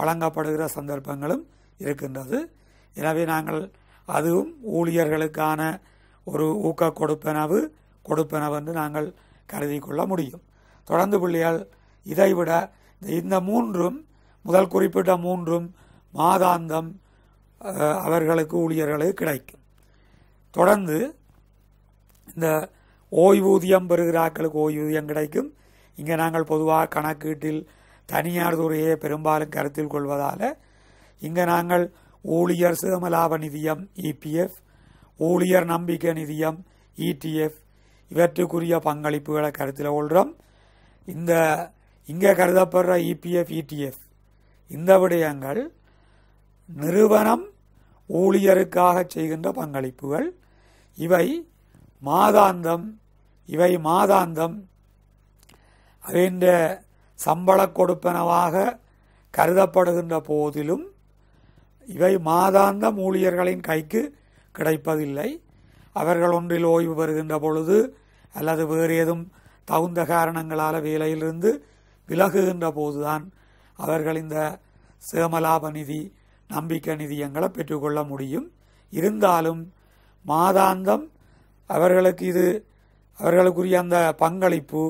வழங்கப்படுகிற சந்தர்ப்பங்களும் இருக்கின்றது எனவே நாங்கள் அதுவும் ஊழியர்களுக்கான ஒரு ஊக்க கொடுப்பனவு கொடுப்பனவு என்று நாங்கள் கருதி கொள்ள முடியும் தொடர்ந்து பிள்ளைகள் இதைவிட இந்த மூன்றும் முதல் குறிப்பிட்ட மூன்றும் மாதாந்தம் அவர்களுக்கு ஊழியர்களுக்கு கிடைக்கும் தொடர்ந்து இந்த ஓய்வூதியம் பெறுகிற ஆக்களுக்கு ஓய்வூதியம் கிடைக்கும் இங்கே நாங்கள் பொதுவாக கணக்கீட்டில் தனியார் துறையை பெரும்பாலும் கருத்தில் கொள்வதால் இங்கே நாங்கள் ஊழியர் சுதமலாப நிதியம் இபிஎஃப் e ஊழியர் நம்பிக்கை நிதியம் இடிஎஃப் e இவற்றுக்குரிய பங்களிப்புகளை கருத்தில் கொள்கிறோம் இந்த இங்கே கருதப்படுற இபிஎஃப் e இடிஎஃப் இந்த விடயங்கள் நிறுவனம் ஊழியருக்காக செய்கின்ற பங்களிப்புகள் இவை மாதாந்தம் இவை மாதாந்தம் அதிൻ്റെ சம்பள கொடுப்பனவாக கருதப்படுகின்ற போதிலும் இவை மாதாந்த ஊழியர்களின் கைக்கு கிடைப்பதில்லை அவர்கள் ஒன்றில் ஓய்வு பெறுகின்ற பொழுது அல்லது வேறு ஏதும் தகுந்த காரணங்களால் வேலையிலிருந்து விலகுகின்ற போதுதான் அவர்கள் இந்த சேமலாப நிதி நம்பிக்கை நிதி எங்களை பெற்றுக்கொள்ள முடியும் இருந்தாலும் மாதாந்தம் அவர்களுக்கு இது அவர்களுக்குரிய அந்த பங்களிப்பு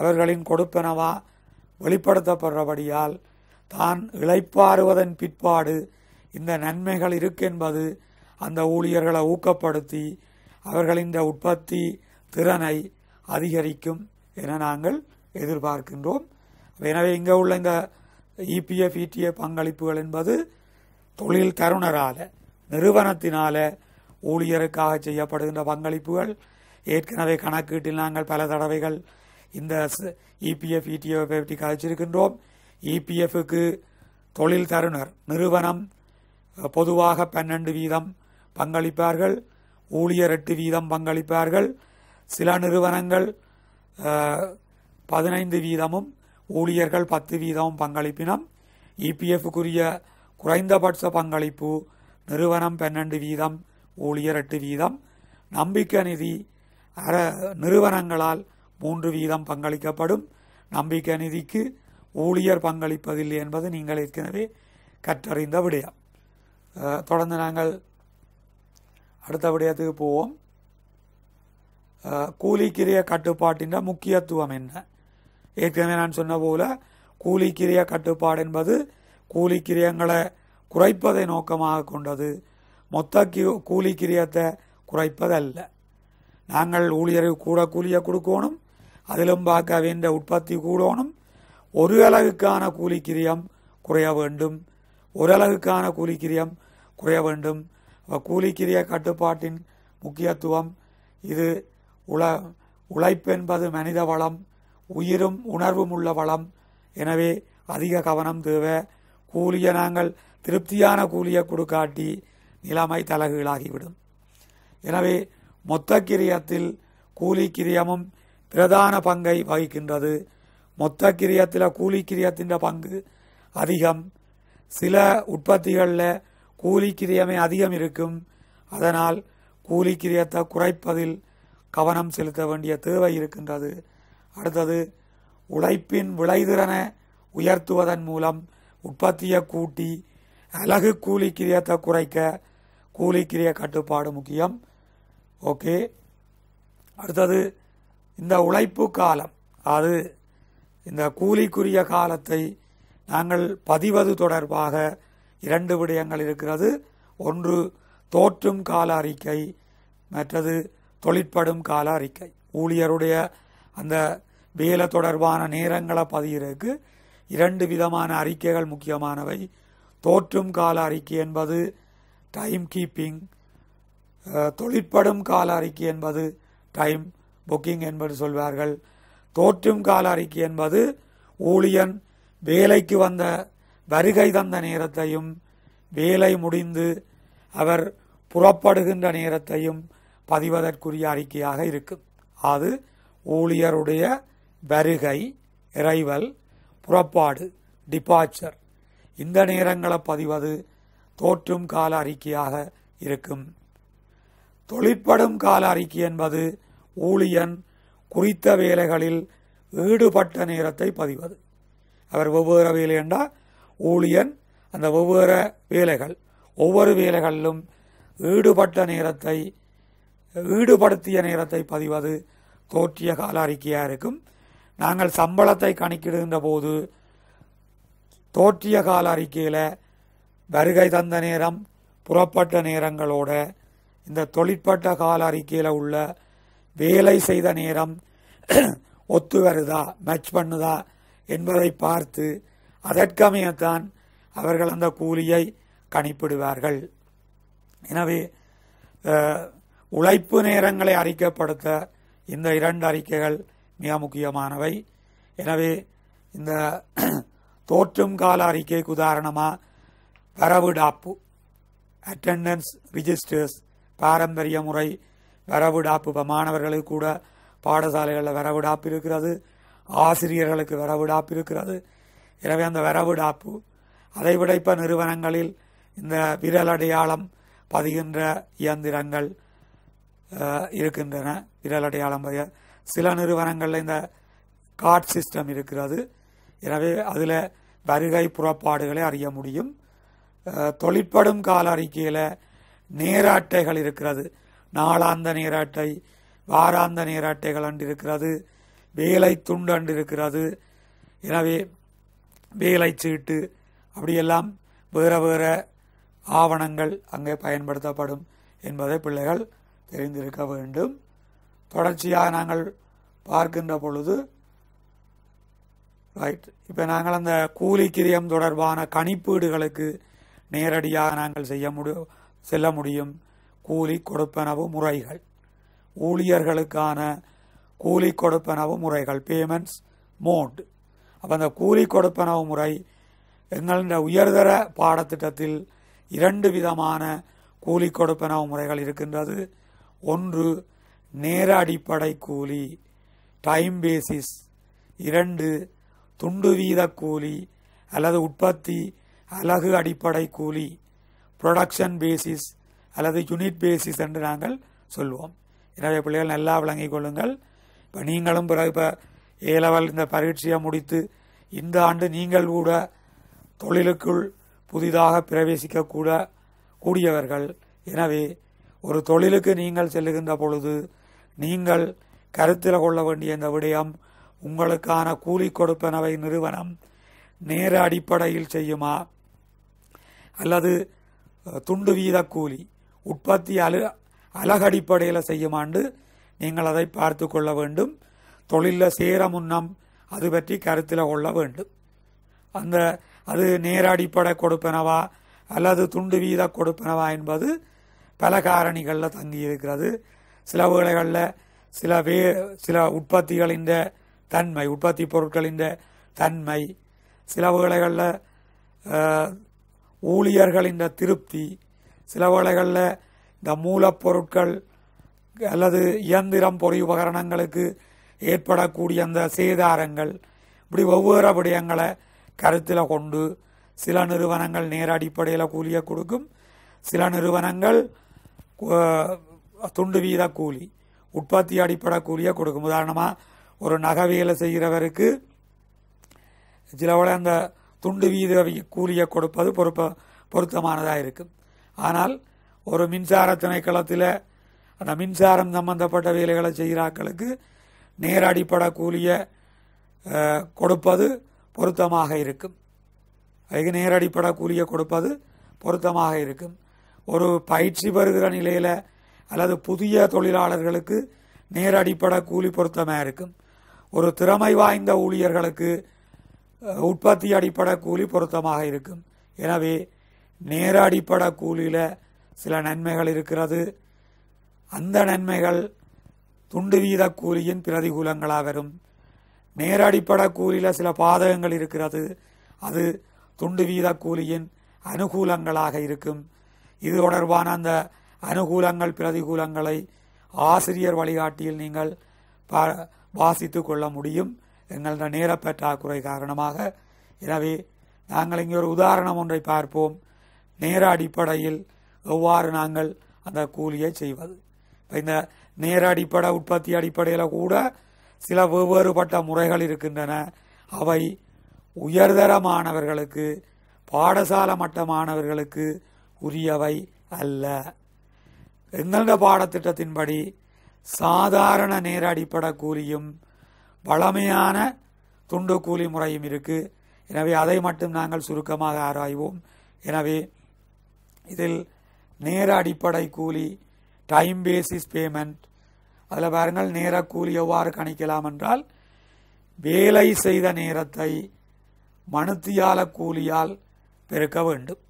அவர்களின் கொடுப்பெனவா வெளிப்படுத்தப்படுறபடியால் தான் இழைப்பாறுவதன் பிற்பாடு இந்த நன்மைகள் இருக்கென்பது அந்த ஊழியர்களை ஊக்கப்படுத்தி அவர்களின் உற்பத்தி திறனை அதிகரிக்கும் என நாங்கள் எதிர்பார்க்கின்றோம் எனவே இங்கே உள்ள இந்த இபிஎஃப் இடிஎஃப் பங்களிப்புகள் என்பது தொழில் தருணரால் நிறுவனத்தினால ஊழியருக்காக செய்யப்படுகின்ற பங்களிப்புகள் ஏற்கனவே கணக்கீட்டில் நாங்கள் பல தடவைகள் இந்த இபிஎஃப் இடிஎஃப் எப்படி காய்ச்சிருக்கின்றோம் இபிஎஃப்க்கு e தொழில் தருணர் நிறுவனம் பொதுவாக பன்னெண்டு வீதம் பங்களிப்பார்கள் ஊழியர் எட்டு வீதம் பங்களிப்பார்கள் சில நிறுவனங்கள் பதினைந்து வீதமும் ஊழியர்கள் பத்து வீதமும் பங்களிப்பினம் இபிஎஃப்க்குரிய e குறைந்தபட்ச பங்களிப்பு நிறுவனம் பன்னெண்டு வீதம் ஊழியர் எட்டு வீதம் நம்பிக்கை நிதி அற நிறுவனங்களால் மூன்று வீதம் பங்களிக்கப்படும் நம்பிக்கை நிதிக்கு ஊழியர் பங்களிப்பதில்லை என்பது நீங்கள் ஏற்கனவே கற்றறிந்த விடயம் தொடர்ந்து நாங்கள் அடுத்த விடயத்துக்கு போவோம் கூலிக்கிரிய கட்டுப்பாட்டின் முக்கியத்துவம் என்ன ஏற்கனவே நான் சொன்ன போல கூலிக்கிரிய கட்டுப்பாடு என்பது கூலிக்கிரியங்களை குறைப்பதை நோக்கமாக கொண்டது மொத்த கூலிக்கிரியத்தை குறைப்பதல்ல நாங்கள் ஊழியருக்கு கூட கூலியை கொடுக்கணும் அதிலும் பார்க்க வேண்ட உற்பத்தி கூடோனும் ஒரு அலகுக்கான கூலிக்கிரியம் குறைய வேண்டும் ஒரு அலகுக்கான கூலிக்கிரியம் குறைய வேண்டும் கூலிக்கிரிய கட்டுப்பாட்டின் முக்கியத்துவம் இது உல உழைப்பென்பது மனித வளம் உயிரும் உணர்வும் உள்ள வளம் எனவே அதிக கவனம் தேவை கூலியை நாங்கள் திருப்தியான கூலியை கொடுக்காட்டி நிலைமை தலகுகளாகிவிடும் எனவே மொத்த கிரியத்தில் கூலி கிரியமும் பிரதான பங்கை வகிக்கின்றது மொத்த கிரியத்தில் கூலி கிரியத்தின் பங்கு அதிகம் சில உற்பத்திகளில் கூலி கிரியமே அதிகம் இருக்கும் அதனால் கூலி கிரியத்தை குறைப்பதில் கவனம் செலுத்த வேண்டிய தேவை இருக்கின்றது அடுத்தது உழைப்பின் விளைதிறனை உயர்த்துவதன் மூலம் உற்பத்தியை கூட்டி அழகு கூலி கிரியத்தை குறைக்க கூலி கிரிய கட்டுப்பாடு முக்கியம் ஓகே அடுத்தது இந்த உழைப்பு காலம் அது இந்த கூலிக்குரிய காலத்தை நாங்கள் பதிவது தொடர்பாக இரண்டு விடயங்கள் இருக்கிறது ஒன்று தோற்றும் கால அறிக்கை மற்றது தொழிற்படும் கால அறிக்கை ஊழியருடைய அந்த வேலை தொடர்பான நேரங்களை பதிகிறதுக்கு இரண்டு விதமான அறிக்கைகள் முக்கியமானவை தோற்றும் கால அறிக்கை என்பது டைம் கீப்பிங் தொழிற்படும் கால அறிக்கை என்பது டைம் புக்கிங் என்பது சொல்வார்கள் தோற்றும் கால அறிக்கை என்பது ஊழியன் வேலைக்கு வந்த வருகை தந்த நேரத்தையும் வேலை முடிந்து அவர் புறப்படுகின்ற நேரத்தையும் பதிவதற்குரிய அறிக்கையாக இருக்கும் அது ஊழியருடைய வருகை இறைவல் புறப்பாடு டிபார்ச்சர் இந்த நேரங்களை பதிவது தோற்றும் கால அறிக்கையாக இருக்கும் தொழிற்படும் கால அறிக்கை என்பது ஊழியன் குறித்த வேலைகளில் ஈடுபட்ட நேரத்தை பதிவது அவர் வெவ்வேறு வேலை என்றால் ஊழியன் அந்த வெவ்வேறு வேலைகள் ஒவ்வொரு வேலைகளிலும் ஈடுபட்ட நேரத்தை ஈடுபடுத்திய நேரத்தை பதிவது தோற்றிய கால அறிக்கையாக இருக்கும் நாங்கள் சம்பளத்தை கணக்கிடுகின்ற போது தோற்றிய கால அறிக்கையில் வருகை தந்த நேரம் புறப்பட்ட நேரங்களோட இந்த தொழிற்பட்ட கால அறிக்கையில் உள்ள வேலை செய்த நேரம் [clears throat] ஒத்து வருதா மேட்ச் பண்ணுதா என்பதை பார்த்து அதற்கமையத்தான் அவர்கள் அந்த கூலியை கணிப்பிடுவார்கள் எனவே உழைப்பு நேரங்களை அறிக்கைப்படுத்த இந்த இரண்டு அறிக்கைகள் மிக முக்கியமானவை எனவே இந்த [clears throat] தோற்றும் கால அறிக்கைக்கு உதாரணமாக டாப்பு அட்டண்டன்ஸ் ரிஜிஸ்டர்ஸ் பாரம்பரிய முறை வரவிடாப்பு இப்போ மாணவர்களுக்கு கூட பாடசாலைகளில் வரவிடாப்பு இருக்கிறது ஆசிரியர்களுக்கு வரவிடாப்பு இருக்கிறது எனவே அந்த வரவிடாப்பு அதைவிட இப்போ நிறுவனங்களில் இந்த விரல் அடையாளம் பதிகின்ற இயந்திரங்கள் இருக்கின்றன விரல் அடையாளம் பதிய சில நிறுவனங்களில் இந்த கார்ட் சிஸ்டம் இருக்கிறது எனவே அதில் வருகை புறப்பாடுகளை அறிய முடியும் தொழிற்படும் கால அறிக்கையில் நேர அட்டைகள் இருக்கிறது நாளாந்த நீராட்டை வாராந்த நீராட்டைகள் அன்றிருக்கிறது வேலை துண்டு அன்றிருக்கிறது எனவே வேலை சீட்டு அப்படியெல்லாம் வேறு வேறு ஆவணங்கள் அங்கே பயன்படுத்தப்படும் என்பதை பிள்ளைகள் தெரிந்திருக்க வேண்டும் தொடர்ச்சியாக நாங்கள் பார்க்கின்ற பொழுது ரைட் இப்போ நாங்கள் அந்த கூலிக்கிரியம் தொடர்பான கணிப்பீடுகளுக்கு நேரடியாக நாங்கள் செய்ய முடியும் செல்ல முடியும் கூலி கொடுப்பனவு முறைகள் ஊழியர்களுக்கான கூலி கொடுப்பனவு முறைகள் பேமெண்ட்ஸ் மோட் அப்போ அந்த கூலி கொடுப்பனவு முறை எங்கள உயர்தர பாடத்திட்டத்தில் இரண்டு விதமான கூலி கொடுப்பனவு முறைகள் இருக்கின்றது ஒன்று நேர அடிப்படை கூலி டைம் பேசிஸ் இரண்டு துண்டு வீத கூலி அல்லது உற்பத்தி அலகு அடிப்படை கூலி ப்ரொடக்ஷன் பேசிஸ் அல்லது யூனிட் பேசிஸ் என்று நாங்கள் சொல்வோம் எனவே பிள்ளைகள் நல்லா விளங்கிக் கொள்ளுங்கள் இப்போ நீங்களும் பிறகு இப்போ ஏ லெவல் இந்த பரீட்சையை முடித்து இந்த ஆண்டு நீங்கள் கூட தொழிலுக்குள் புதிதாக பிரவேசிக்கக்கூட கூடியவர்கள் எனவே ஒரு தொழிலுக்கு நீங்கள் செல்லுகின்ற பொழுது நீங்கள் கருத்தில் கொள்ள வேண்டிய இந்த விடயம் உங்களுக்கான கூலி கொடுப்பனவை நிறுவனம் நேர அடிப்படையில் செய்யுமா அல்லது துண்டு வீத கூலி உற்பத்தி அலு அழகடிப்படையில் செய்யுமாண்டு நீங்கள் அதை பார்த்து கொள்ள வேண்டும் தொழிலில் சேர முன்னம் அது பற்றி கருத்தில் கொள்ள வேண்டும் அந்த அது நேரடிப்படை கொடுப்பனவா அல்லது துண்டு வீத கொடுப்பனவா என்பது பல காரணிகளில் தங்கி இருக்கிறது சில வேளைகளில் சில வே சில உற்பத்திகளின் தன்மை உற்பத்தி பொருட்களின் தன்மை சில வேளைகளில் ஊழியர்களின் திருப்தி சில வேளைகளில் இந்த மூலப்பொருட்கள் அல்லது இயந்திரம் பொறி உபகரணங்களுக்கு ஏற்படக்கூடிய அந்த சேதாரங்கள் இப்படி ஒவ்வொரு விடயங்களை கருத்தில் கொண்டு சில நிறுவனங்கள் நேர அடிப்படையில் கூலியை கொடுக்கும் சில நிறுவனங்கள் துண்டு வீத கூலி உற்பத்தி அடிப்படை கூலியை கொடுக்கும் உதாரணமாக ஒரு நகை வேலை செய்கிறவருக்கு சிலவளை அந்த துண்டு வீத கூலியை கொடுப்பது பொறுப்ப பொருத்தமானதாக இருக்கும் ஆனால் ஒரு மின்சார திணைக்களத்தில் அந்த மின்சாரம் சம்பந்தப்பட்ட வேலைகளை செய்கிறாக்களுக்கு நேரடிப்பட அடிப்பட கூலிய கொடுப்பது பொருத்தமாக இருக்கும் அதுக்கு நேரடிப்பட கூலிய கொடுப்பது பொருத்தமாக இருக்கும் ஒரு பயிற்சி பெறுகிற நிலையில் அல்லது புதிய தொழிலாளர்களுக்கு நேரடிப்பட கூலி பொருத்தமாக இருக்கும் ஒரு திறமை வாய்ந்த ஊழியர்களுக்கு உற்பத்தி அடிப்பட கூலி பொருத்தமாக இருக்கும் எனவே நேராடிப்பட கூலியில் சில நன்மைகள் இருக்கிறது அந்த நன்மைகள் துண்டு வீத கூலியின் பிரதிகூலங்களாக வரும் நேரடிப்பட கூலியில் சில பாதகங்கள் இருக்கிறது அது துண்டு வீத கூலியின் அனுகூலங்களாக இருக்கும் இது தொடர்பான அந்த அனுகூலங்கள் பிரதிகூலங்களை ஆசிரியர் வழிகாட்டியில் நீங்கள் பா வாசித்து கொள்ள முடியும் எங்களது நேரப்பற்றாக்குறை காரணமாக எனவே நாங்கள் இங்கே ஒரு உதாரணம் ஒன்றை பார்ப்போம் நேர அடிப்படையில் எவ்வாறு நாங்கள் அந்த கூலியை செய்வது இப்போ இந்த நேர அடிப்படை உற்பத்தி அடிப்படையில் கூட சில வெவ்வேறுபட்ட முறைகள் இருக்கின்றன அவை உயர்தர மாணவர்களுக்கு பாடசால மட்ட மாணவர்களுக்கு உரியவை அல்ல எங்கள பாடத்திட்டத்தின்படி சாதாரண நேர அடிப்படை கூலியும் வளமையான துண்டு கூலி முறையும் இருக்குது எனவே அதை மட்டும் நாங்கள் சுருக்கமாக ஆராய்வோம் எனவே இதில் நேர அடிப்படை கூலி டைம் பேசிஸ் பேமெண்ட் அதில் பாருங்கள் நேர கூலி எவ்வாறு கணிக்கலாம் என்றால் வேலை செய்த நேரத்தை மனுத்தியால கூலியால் பெருக்க வேண்டும்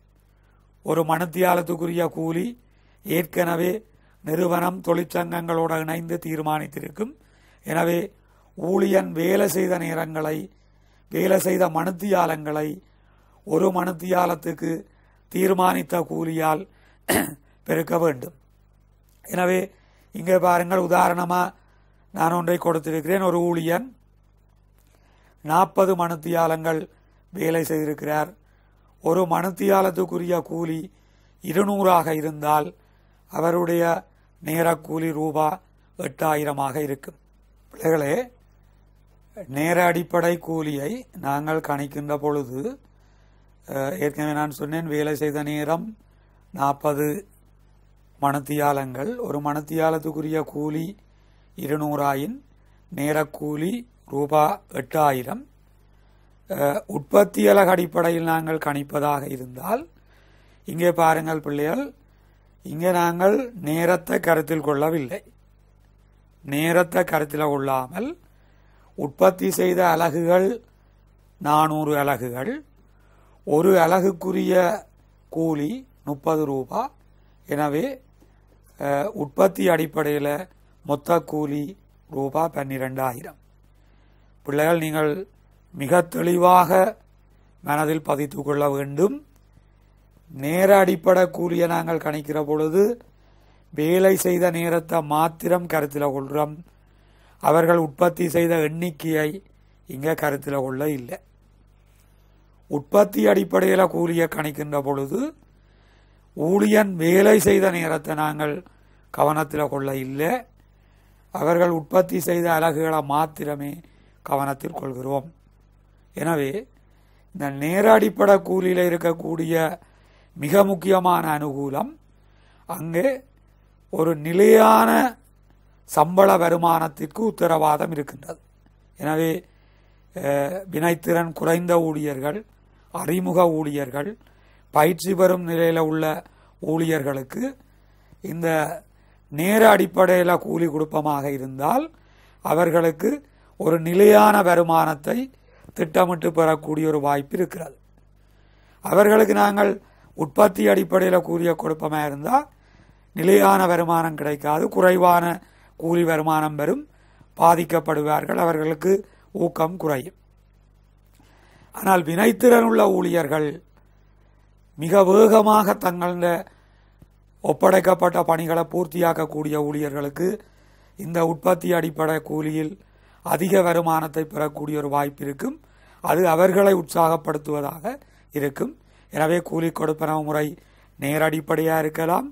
ஒரு மனுத்தியாலத்துக்குரிய கூலி ஏற்கனவே நிறுவனம் தொழிற்சங்கங்களோடு இணைந்து தீர்மானித்திருக்கும் எனவே ஊழியன் வேலை செய்த நேரங்களை வேலை செய்த மனுத்தியாலங்களை ஒரு மனுத்தியாலத்துக்கு தீர்மானித்த கூலியால் பெருக்க வேண்டும் எனவே இங்கே பாருங்கள் உதாரணமாக நான் ஒன்றை கொடுத்திருக்கிறேன் ஒரு ஊழியன் நாற்பது மணத்தியாலங்கள் வேலை செய்திருக்கிறார் ஒரு மணத்தியாலத்துக்குரிய கூலி இருநூறாக இருந்தால் அவருடைய நேர கூலி ரூபா எட்டாயிரமாக இருக்கும் பிள்ளைகளே நேர அடிப்படை கூலியை நாங்கள் கணிக்கின்ற பொழுது ஏற்கனவே நான் சொன்னேன் வேலை செய்த நேரம் நாற்பது மணத்தியாலங்கள் ஒரு மணத்தியாலத்துக்குரிய கூலி இருநூறாயின் நேரக்கூலி ரூபா எட்டாயிரம் உற்பத்தி அடிப்படையில் நாங்கள் கணிப்பதாக இருந்தால் இங்கே பாருங்கள் பிள்ளைகள் இங்கே நாங்கள் நேரத்தை கருத்தில் கொள்ளவில்லை நேரத்தை கருத்தில் கொள்ளாமல் உற்பத்தி செய்த அலகுகள் நானூறு அலகுகள் ஒரு அலகுக்குரிய கூலி முப்பது ரூபா எனவே உற்பத்தி அடிப்படையில் மொத்த கூலி ரூபா பன்னிரெண்டாயிரம் பிள்ளைகள் நீங்கள் மிக தெளிவாக மனதில் பதித்து கொள்ள வேண்டும் நேர அடிப்படை கூலியை நாங்கள் கணிக்கிற பொழுது வேலை செய்த நேரத்தை மாத்திரம் கருத்தில் கொள்கிறோம் அவர்கள் உற்பத்தி செய்த எண்ணிக்கையை இங்கே கருத்தில் கொள்ள இல்லை உற்பத்தி அடிப்படையில் கூலியை கணிக்கின்ற பொழுது ஊழியன் வேலை செய்த நேரத்தை நாங்கள் கவனத்தில் கொள்ள இல்லை அவர்கள் உற்பத்தி செய்த அலகுகளை மாத்திரமே கவனத்தில் கொள்கிறோம் எனவே இந்த நேர அடிப்படை கூலியில் இருக்கக்கூடிய மிக முக்கியமான அனுகூலம் அங்கே ஒரு நிலையான சம்பள வருமானத்திற்கு உத்தரவாதம் இருக்கின்றது எனவே வினைத்திறன் குறைந்த ஊழியர்கள் அறிமுக ஊழியர்கள் பயிற்சி பெறும் நிலையில் உள்ள ஊழியர்களுக்கு இந்த நேர அடிப்படையில் கூலி கொடுப்பமாக இருந்தால் அவர்களுக்கு ஒரு நிலையான வருமானத்தை திட்டமிட்டு பெறக்கூடிய ஒரு வாய்ப்பு இருக்கிறது அவர்களுக்கு நாங்கள் உற்பத்தி அடிப்படையில் கூலிய கொடுப்பமாக இருந்தால் நிலையான வருமானம் கிடைக்காது குறைவான கூலி வருமானம் பெறும் பாதிக்கப்படுவார்கள் அவர்களுக்கு ஊக்கம் குறையும் ஆனால் வினைத்திறன் உள்ள ஊழியர்கள் மிக வேகமாக தங்கள ஒப்படைக்கப்பட்ட பணிகளை பூர்த்தியாக்கக்கூடிய ஊழியர்களுக்கு இந்த உற்பத்தி அடிப்படை கூலியில் அதிக வருமானத்தை பெறக்கூடிய ஒரு வாய்ப்பு இருக்கும் அது அவர்களை உற்சாகப்படுத்துவதாக இருக்கும் எனவே கூலி கொடுப்பன முறை நேரடிப்படையாக இருக்கலாம்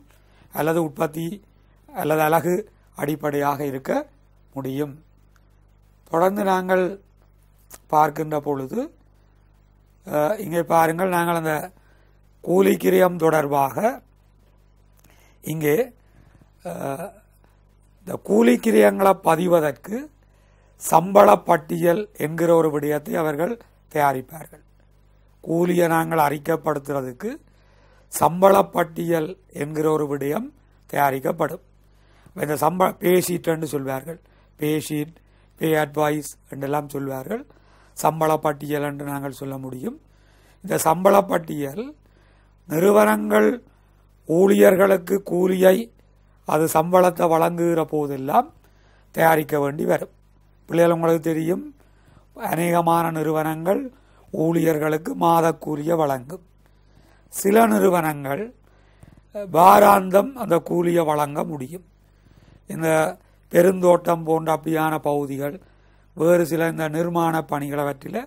அல்லது உற்பத்தி அல்லது அழகு அடிப்படையாக இருக்க முடியும் தொடர்ந்து நாங்கள் பார்க்கின்ற பொழுது இங்கே பாருங்கள் நாங்கள் அந்த கூலிக்கிரியம் தொடர்பாக இங்கே இந்த கூலிக்கிரியங்களை பதிவதற்கு சம்பளப்பட்டியல் பட்டியல் என்கிற ஒரு விடயத்தை அவர்கள் தயாரிப்பார்கள் கூலியை நாங்கள் அறிக்கப்படுத்துறதுக்கு சம்பளப்பட்டியல் என்கிற ஒரு விடயம் தயாரிக்கப்படும் இந்த சம்பள பே சொல்வார்கள் பேஷீட் பே அட்வைஸ் என்றெல்லாம் சொல்வார்கள் சம்பள பட்டியல் என்று நாங்கள் சொல்ல முடியும் இந்த சம்பள பட்டியல் நிறுவனங்கள் ஊழியர்களுக்கு கூலியை அது சம்பளத்தை வழங்குகிற போதெல்லாம் தயாரிக்க வேண்டி வரும் பிள்ளைகள் உங்களுக்கு தெரியும் அநேகமான நிறுவனங்கள் ஊழியர்களுக்கு மாதக்கூலிய வழங்கும் சில நிறுவனங்கள் வாராந்தம் அந்த கூலியை வழங்க முடியும் இந்த பெருந்தோட்டம் போன்ற அப்படியான பகுதிகள் வேறு சில இந்த நிர்மாண பணிகளை வற்றில்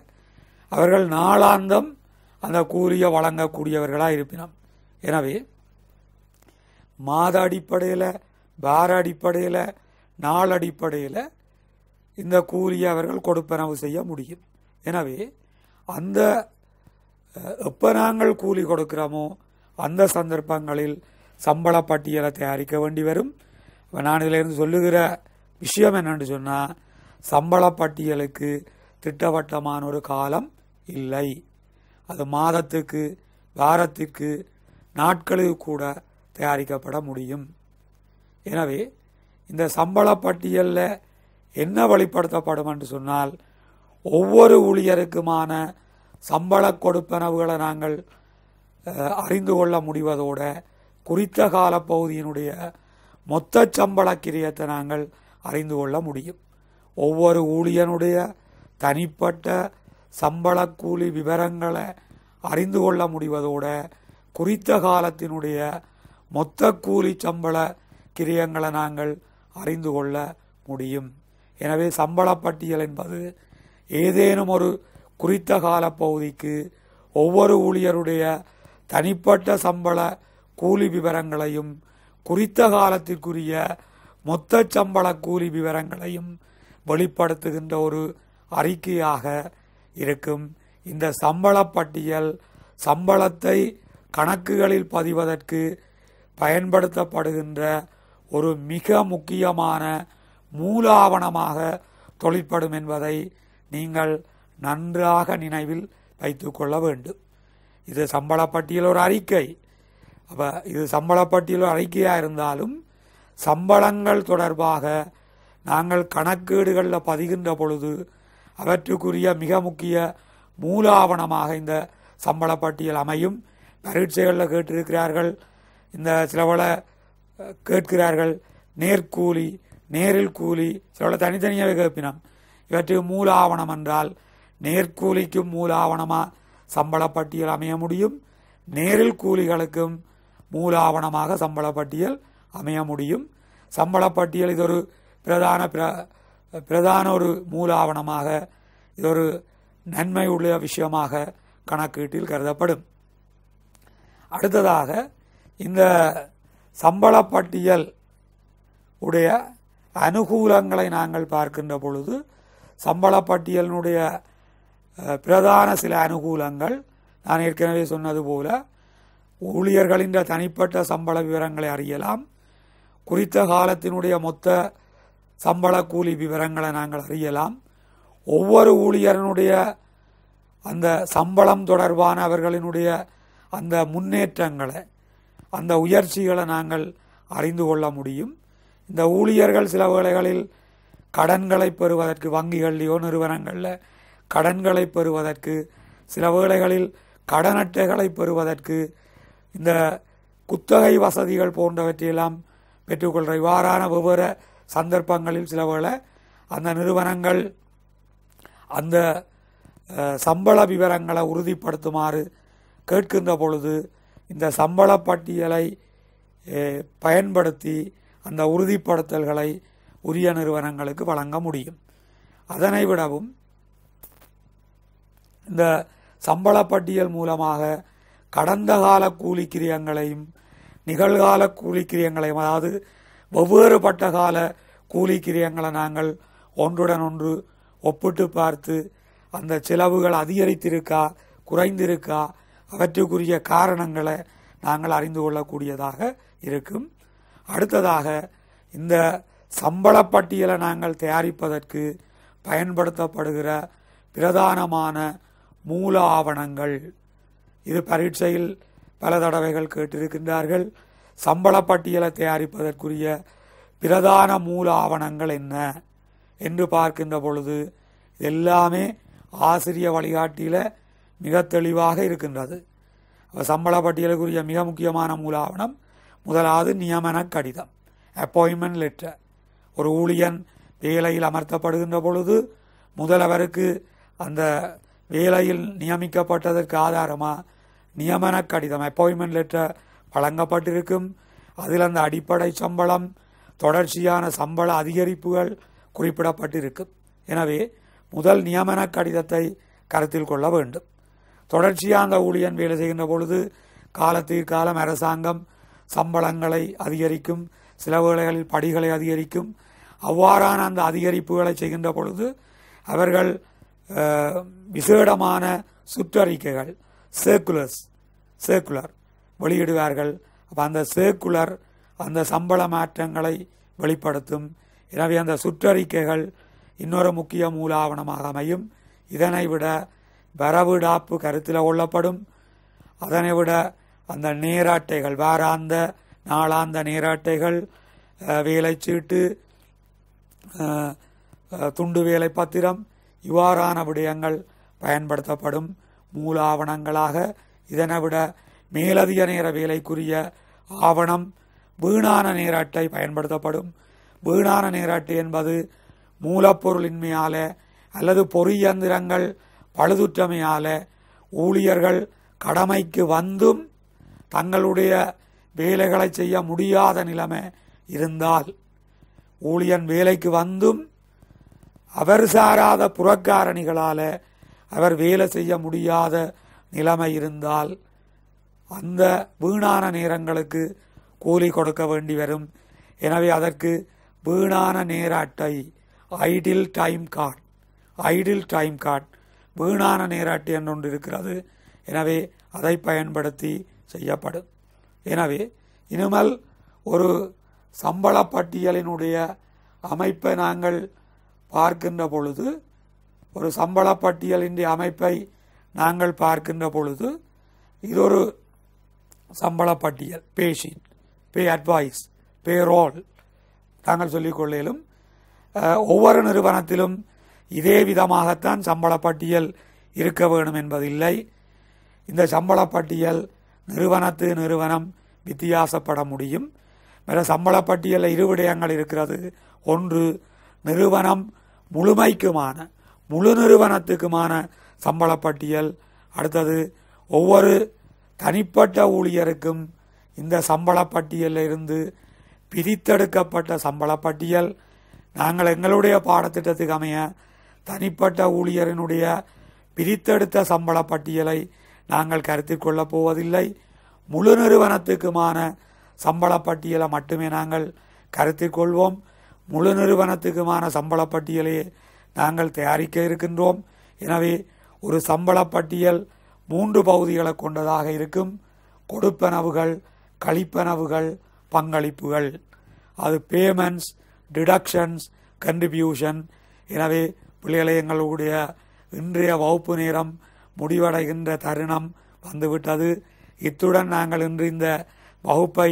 அவர்கள் நாளாந்தம் அந்த கூலியை வழங்கக்கூடியவர்களாக இருப்பினோம் எனவே மாத அடிப்படையில் வார அடிப்படையில் நாள் அடிப்படையில் இந்த கூலியை அவர்கள் கொடுப்பனவு செய்ய முடியும் எனவே அந்த எப்போ நாங்கள் கூலி கொடுக்கிறோமோ அந்த சந்தர்ப்பங்களில் சம்பள பட்டியலை தயாரிக்க வேண்டி வரும் நான் நான் இதிலிருந்து சொல்லுகிற விஷயம் என்னென்னு சொன்னால் சம்பள பட்டியலுக்கு திட்டவட்டமான ஒரு காலம் இல்லை அது மாதத்துக்கு வாரத்துக்கு நாட்களுக்கு கூட தயாரிக்கப்பட முடியும் எனவே இந்த சம்பளப்பட்டியலில் பட்டியலில் என்ன வெளிப்படுத்தப்படும் என்று சொன்னால் ஒவ்வொரு ஊழியருக்குமான சம்பள கொடுப்பனவுகளை நாங்கள் அறிந்து கொள்ள முடிவதோடு குறித்த கால பகுதியினுடைய மொத்த சம்பள கிரியத்தை நாங்கள் அறிந்து கொள்ள முடியும் ஒவ்வொரு ஊழியனுடைய தனிப்பட்ட சம்பள கூலி விவரங்களை அறிந்து கொள்ள முடிவதோடு குறித்த காலத்தினுடைய மொத்த கூலி சம்பள கிரியங்களை நாங்கள் அறிந்து கொள்ள முடியும் எனவே சம்பளப்பட்டியல் பட்டியல் என்பது ஏதேனும் ஒரு குறித்த கால பகுதிக்கு ஒவ்வொரு ஊழியருடைய தனிப்பட்ட சம்பள கூலி விவரங்களையும் குறித்த காலத்திற்குரிய மொத்த சம்பள கூலி விவரங்களையும் வெளிப்படுத்துகின்ற ஒரு அறிக்கையாக இருக்கும் இந்த சம்பளப்பட்டியல் சம்பளத்தை கணக்குகளில் பதிவதற்கு பயன்படுத்தப்படுகின்ற ஒரு மிக முக்கியமான மூலாவணமாக தொழிற்படும் என்பதை நீங்கள் நன்றாக நினைவில் வைத்து கொள்ள வேண்டும் இது சம்பளப்பட்டியல் ஒரு அறிக்கை அப்போ இது சம்பளப்பட்டியல் ஒரு அறிக்கையாக இருந்தாலும் சம்பளங்கள் தொடர்பாக நாங்கள் கணக்கேடுகளில் பதிகின்ற பொழுது அவற்றுக்குரிய மிக முக்கிய மூலாவணமாக இந்த சம்பளப்பட்டியல் அமையும் பரீட்சைகளில் கேட்டிருக்கிறார்கள் இந்த சிலவள கேட்கிறார்கள் நேர்கூலி நேரில் கூலி சிலவள தனித்தனியாக கேட்பினம் இவற்றுக்கு மூல ஆவணம் என்றால் நேர்கூலிக்கும் மூல ஆவணமாக சம்பளப்பட்டியல் அமைய முடியும் நேரில் கூலிகளுக்கும் மூல ஆவணமாக சம்பளப்பட்டியல் அமைய முடியும் சம்பளப்பட்டியல் பட்டியல் இது ஒரு பிரதான பிர பிரதான ஒரு மூலாவணமாக இது ஒரு நன்மை உள்ள விஷயமாக கணக்கீட்டில் கருதப்படும் அடுத்ததாக இந்த சம்பளப்பட்டியல் உடைய அனுகூலங்களை நாங்கள் பார்க்கின்ற பொழுது சம்பளப்பட்டியலினுடைய பிரதான சில அனுகூலங்கள் நான் ஏற்கனவே சொன்னது போல ஊழியர்களின் தனிப்பட்ட சம்பள விவரங்களை அறியலாம் குறித்த காலத்தினுடைய மொத்த சம்பள கூலி விவரங்களை நாங்கள் அறியலாம் ஒவ்வொரு ஊழியரனுடைய அந்த சம்பளம் தொடர்பான அவர்களினுடைய அந்த முன்னேற்றங்களை அந்த உயர்ச்சிகளை நாங்கள் அறிந்து கொள்ள முடியும் இந்த ஊழியர்கள் சில வேளைகளில் கடன்களை பெறுவதற்கு வங்கிகள்லையோ நிறுவனங்களில் கடன்களை பெறுவதற்கு சில வேளைகளில் கடன் அட்டைகளை பெறுவதற்கு இந்த குத்தகை வசதிகள் போன்றவற்றையெல்லாம் பெற்றுக்கொள்கிற இவ்வாறான வெவ்வேறு சந்தர்ப்பங்களில் சிலவேளை அந்த நிறுவனங்கள் அந்த சம்பள விவரங்களை உறுதிப்படுத்துமாறு கேட்கின்ற பொழுது இந்த சம்பள பட்டியலை பயன்படுத்தி அந்த உறுதிப்படுத்தல்களை உரிய நிறுவனங்களுக்கு வழங்க முடியும் அதனை விடவும் இந்த சம்பள பட்டியல் மூலமாக கடந்த கால கூலிக்கிரியங்களையும் நிகழ்கால கூலிக்கிரியங்களையும் அதாவது வெவ்வேறுபட்ட கால கூலி கிரியங்களை நாங்கள் ஒன்றுடன் ஒன்று ஒப்பிட்டு பார்த்து அந்த செலவுகள் அதிகரித்திருக்கா குறைந்திருக்கா அவற்றுக்குரிய காரணங்களை நாங்கள் அறிந்து கொள்ளக்கூடியதாக இருக்கும் அடுத்ததாக இந்த சம்பளப்பட்டியலை நாங்கள் தயாரிப்பதற்கு பயன்படுத்தப்படுகிற பிரதானமான மூல ஆவணங்கள் இது பரீட்சையில் பல தடவைகள் கேட்டிருக்கின்றார்கள் சம்பள பட்டியலை தயாரிப்பதற்குரிய பிரதான மூல ஆவணங்கள் என்ன என்று பார்க்கின்ற பொழுது எல்லாமே ஆசிரிய வழிகாட்டியில் மிக தெளிவாக இருக்கின்றது சம்பள பட்டியலுக்குரிய மிக முக்கியமான மூல ஆவணம் முதலாவது நியமன கடிதம் அப்பாயின்மெண்ட் லெட்டர் ஒரு ஊழியன் வேலையில் அமர்த்தப்படுகின்ற பொழுது முதல்வருக்கு அந்த வேலையில் நியமிக்கப்பட்டதற்கு ஆதாரமாக நியமன கடிதம் அப்பாயின்மெண்ட் லெட்டர் வழங்கப்பட்டிருக்கும் அதில் அந்த அடிப்படை சம்பளம் தொடர்ச்சியான சம்பள அதிகரிப்புகள் குறிப்பிடப்பட்டிருக்கும் எனவே முதல் நியமன கடிதத்தை கருத்தில் கொள்ள வேண்டும் தொடர்ச்சியாக அந்த ஊழியன் வேலை செய்கின்ற பொழுது காலத்திற்காலம் அரசாங்கம் சம்பளங்களை அதிகரிக்கும் சில வேளைகளில் படிகளை அதிகரிக்கும் அவ்வாறான அந்த அதிகரிப்புகளை செய்கின்ற பொழுது அவர்கள் விசேடமான சுற்றறிக்கைகள் சர்க்குலர்ஸ் சர்க்குலர் வெளியிடுவார்கள் அப்போ அந்த சேர்க்குலர் அந்த சம்பள மாற்றங்களை வெளிப்படுத்தும் எனவே அந்த சுற்றறிக்கைகள் இன்னொரு முக்கிய மூலாவணமாக அமையும் இதனை விட வரவிடாப்பு கருத்தில் கொள்ளப்படும் அதனை விட அந்த நேராட்டைகள் வாராந்த நாளாந்த நேராட்டைகள் வேலைச்சீட்டு துண்டு வேலை பத்திரம் இவ்வாறான விடயங்கள் பயன்படுத்தப்படும் மூலாவணங்களாக இதனை விட மேலதிக நேர வேலைக்குரிய ஆவணம் வீணான நேர அட்டை பயன்படுத்தப்படும் வீணான நேர அட்டை என்பது மூலப்பொருளின்மையால அல்லது பொறியந்திரங்கள் பழுதுற்றமையால ஊழியர்கள் கடமைக்கு வந்தும் தங்களுடைய வேலைகளை செய்ய முடியாத நிலைமை இருந்தால் ஊழியன் வேலைக்கு வந்தும் அவர் சாராத புறக்காரணிகளால் அவர் வேலை செய்ய முடியாத நிலைமை இருந்தால் அந்த வீணான நேரங்களுக்கு கூலி கொடுக்க வேண்டி வரும் எனவே அதற்கு வீணான நேர அட்டை idle time card idle time card வீணான நேர அட்டை என்று ஒன்று இருக்கிறது எனவே அதை பயன்படுத்தி செய்யப்படும் எனவே இனிமேல் ஒரு சம்பள பட்டியலினுடைய அமைப்பை நாங்கள் பார்க்கின்ற பொழுது ஒரு சம்பள பட்டியலின் அமைப்பை நாங்கள் பார்க்கின்ற பொழுது இது ஒரு சம்பள பட்டியல் பேஷின் பே அட்வைஸ் பே ரோல் தாங்கள் சொல்லிக்கொள்ளையிலும் ஒவ்வொரு நிறுவனத்திலும் இதே விதமாகத்தான் சம்பள பட்டியல் இருக்க வேண்டும் என்பதில்லை இந்த சம்பள பட்டியல் நிறுவனத்து நிறுவனம் வித்தியாசப்பட முடியும் மேலே சம்பள பட்டியலில் இரு விடயங்கள் இருக்கிறது ஒன்று நிறுவனம் முழுமைக்குமான முழு நிறுவனத்துக்குமான சம்பள பட்டியல் அடுத்தது ஒவ்வொரு தனிப்பட்ட ஊழியருக்கும் இந்த சம்பள பட்டியலில் இருந்து பிரித்தெடுக்கப்பட்ட சம்பளப்பட்டியல் பட்டியல் நாங்கள் எங்களுடைய பாடத்திட்டத்துக்கு அமைய தனிப்பட்ட ஊழியரினுடைய பிரித்தெடுத்த சம்பள பட்டியலை நாங்கள் கருத்தில் கொள்ளப் போவதில்லை முழு நிறுவனத்துக்குமான சம்பள பட்டியலை மட்டுமே நாங்கள் கருத்தில் கொள்வோம் முழு நிறுவனத்துக்குமான சம்பளப்பட்டியலையே நாங்கள் தயாரிக்க இருக்கின்றோம் எனவே ஒரு சம்பளப்பட்டியல் பட்டியல் மூன்று பகுதிகளை கொண்டதாக இருக்கும் கொடுப்பனவுகள் கழிப்பனவுகள் பங்களிப்புகள் அது பேமெண்ட்ஸ் டிடக்ஷன்ஸ் கண்ட்ரிபியூஷன் எனவே பிள்ளைகளை எங்களுடைய இன்றைய வகுப்பு நேரம் முடிவடைகின்ற தருணம் வந்துவிட்டது இத்துடன் நாங்கள் இன்று இந்த வகுப்பை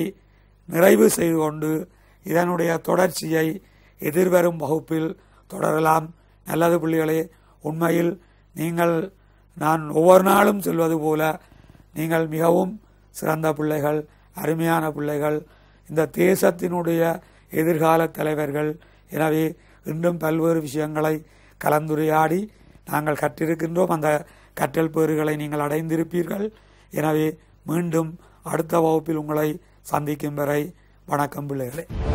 நிறைவு செய்து கொண்டு இதனுடைய தொடர்ச்சியை எதிர்வரும் வகுப்பில் தொடரலாம் நல்லது பிள்ளைகளே உண்மையில் நீங்கள் நான் ஒவ்வொரு நாளும் சொல்வது போல நீங்கள் மிகவும் சிறந்த பிள்ளைகள் அருமையான பிள்ளைகள் இந்த தேசத்தினுடைய எதிர்கால தலைவர்கள் எனவே இன்றும் பல்வேறு விஷயங்களை கலந்துரையாடி நாங்கள் கற்றிருக்கின்றோம் அந்த கற்றல் பேறுகளை நீங்கள் அடைந்திருப்பீர்கள் எனவே மீண்டும் அடுத்த வகுப்பில் உங்களை சந்திக்கும் வரை வணக்கம் பிள்ளைகளே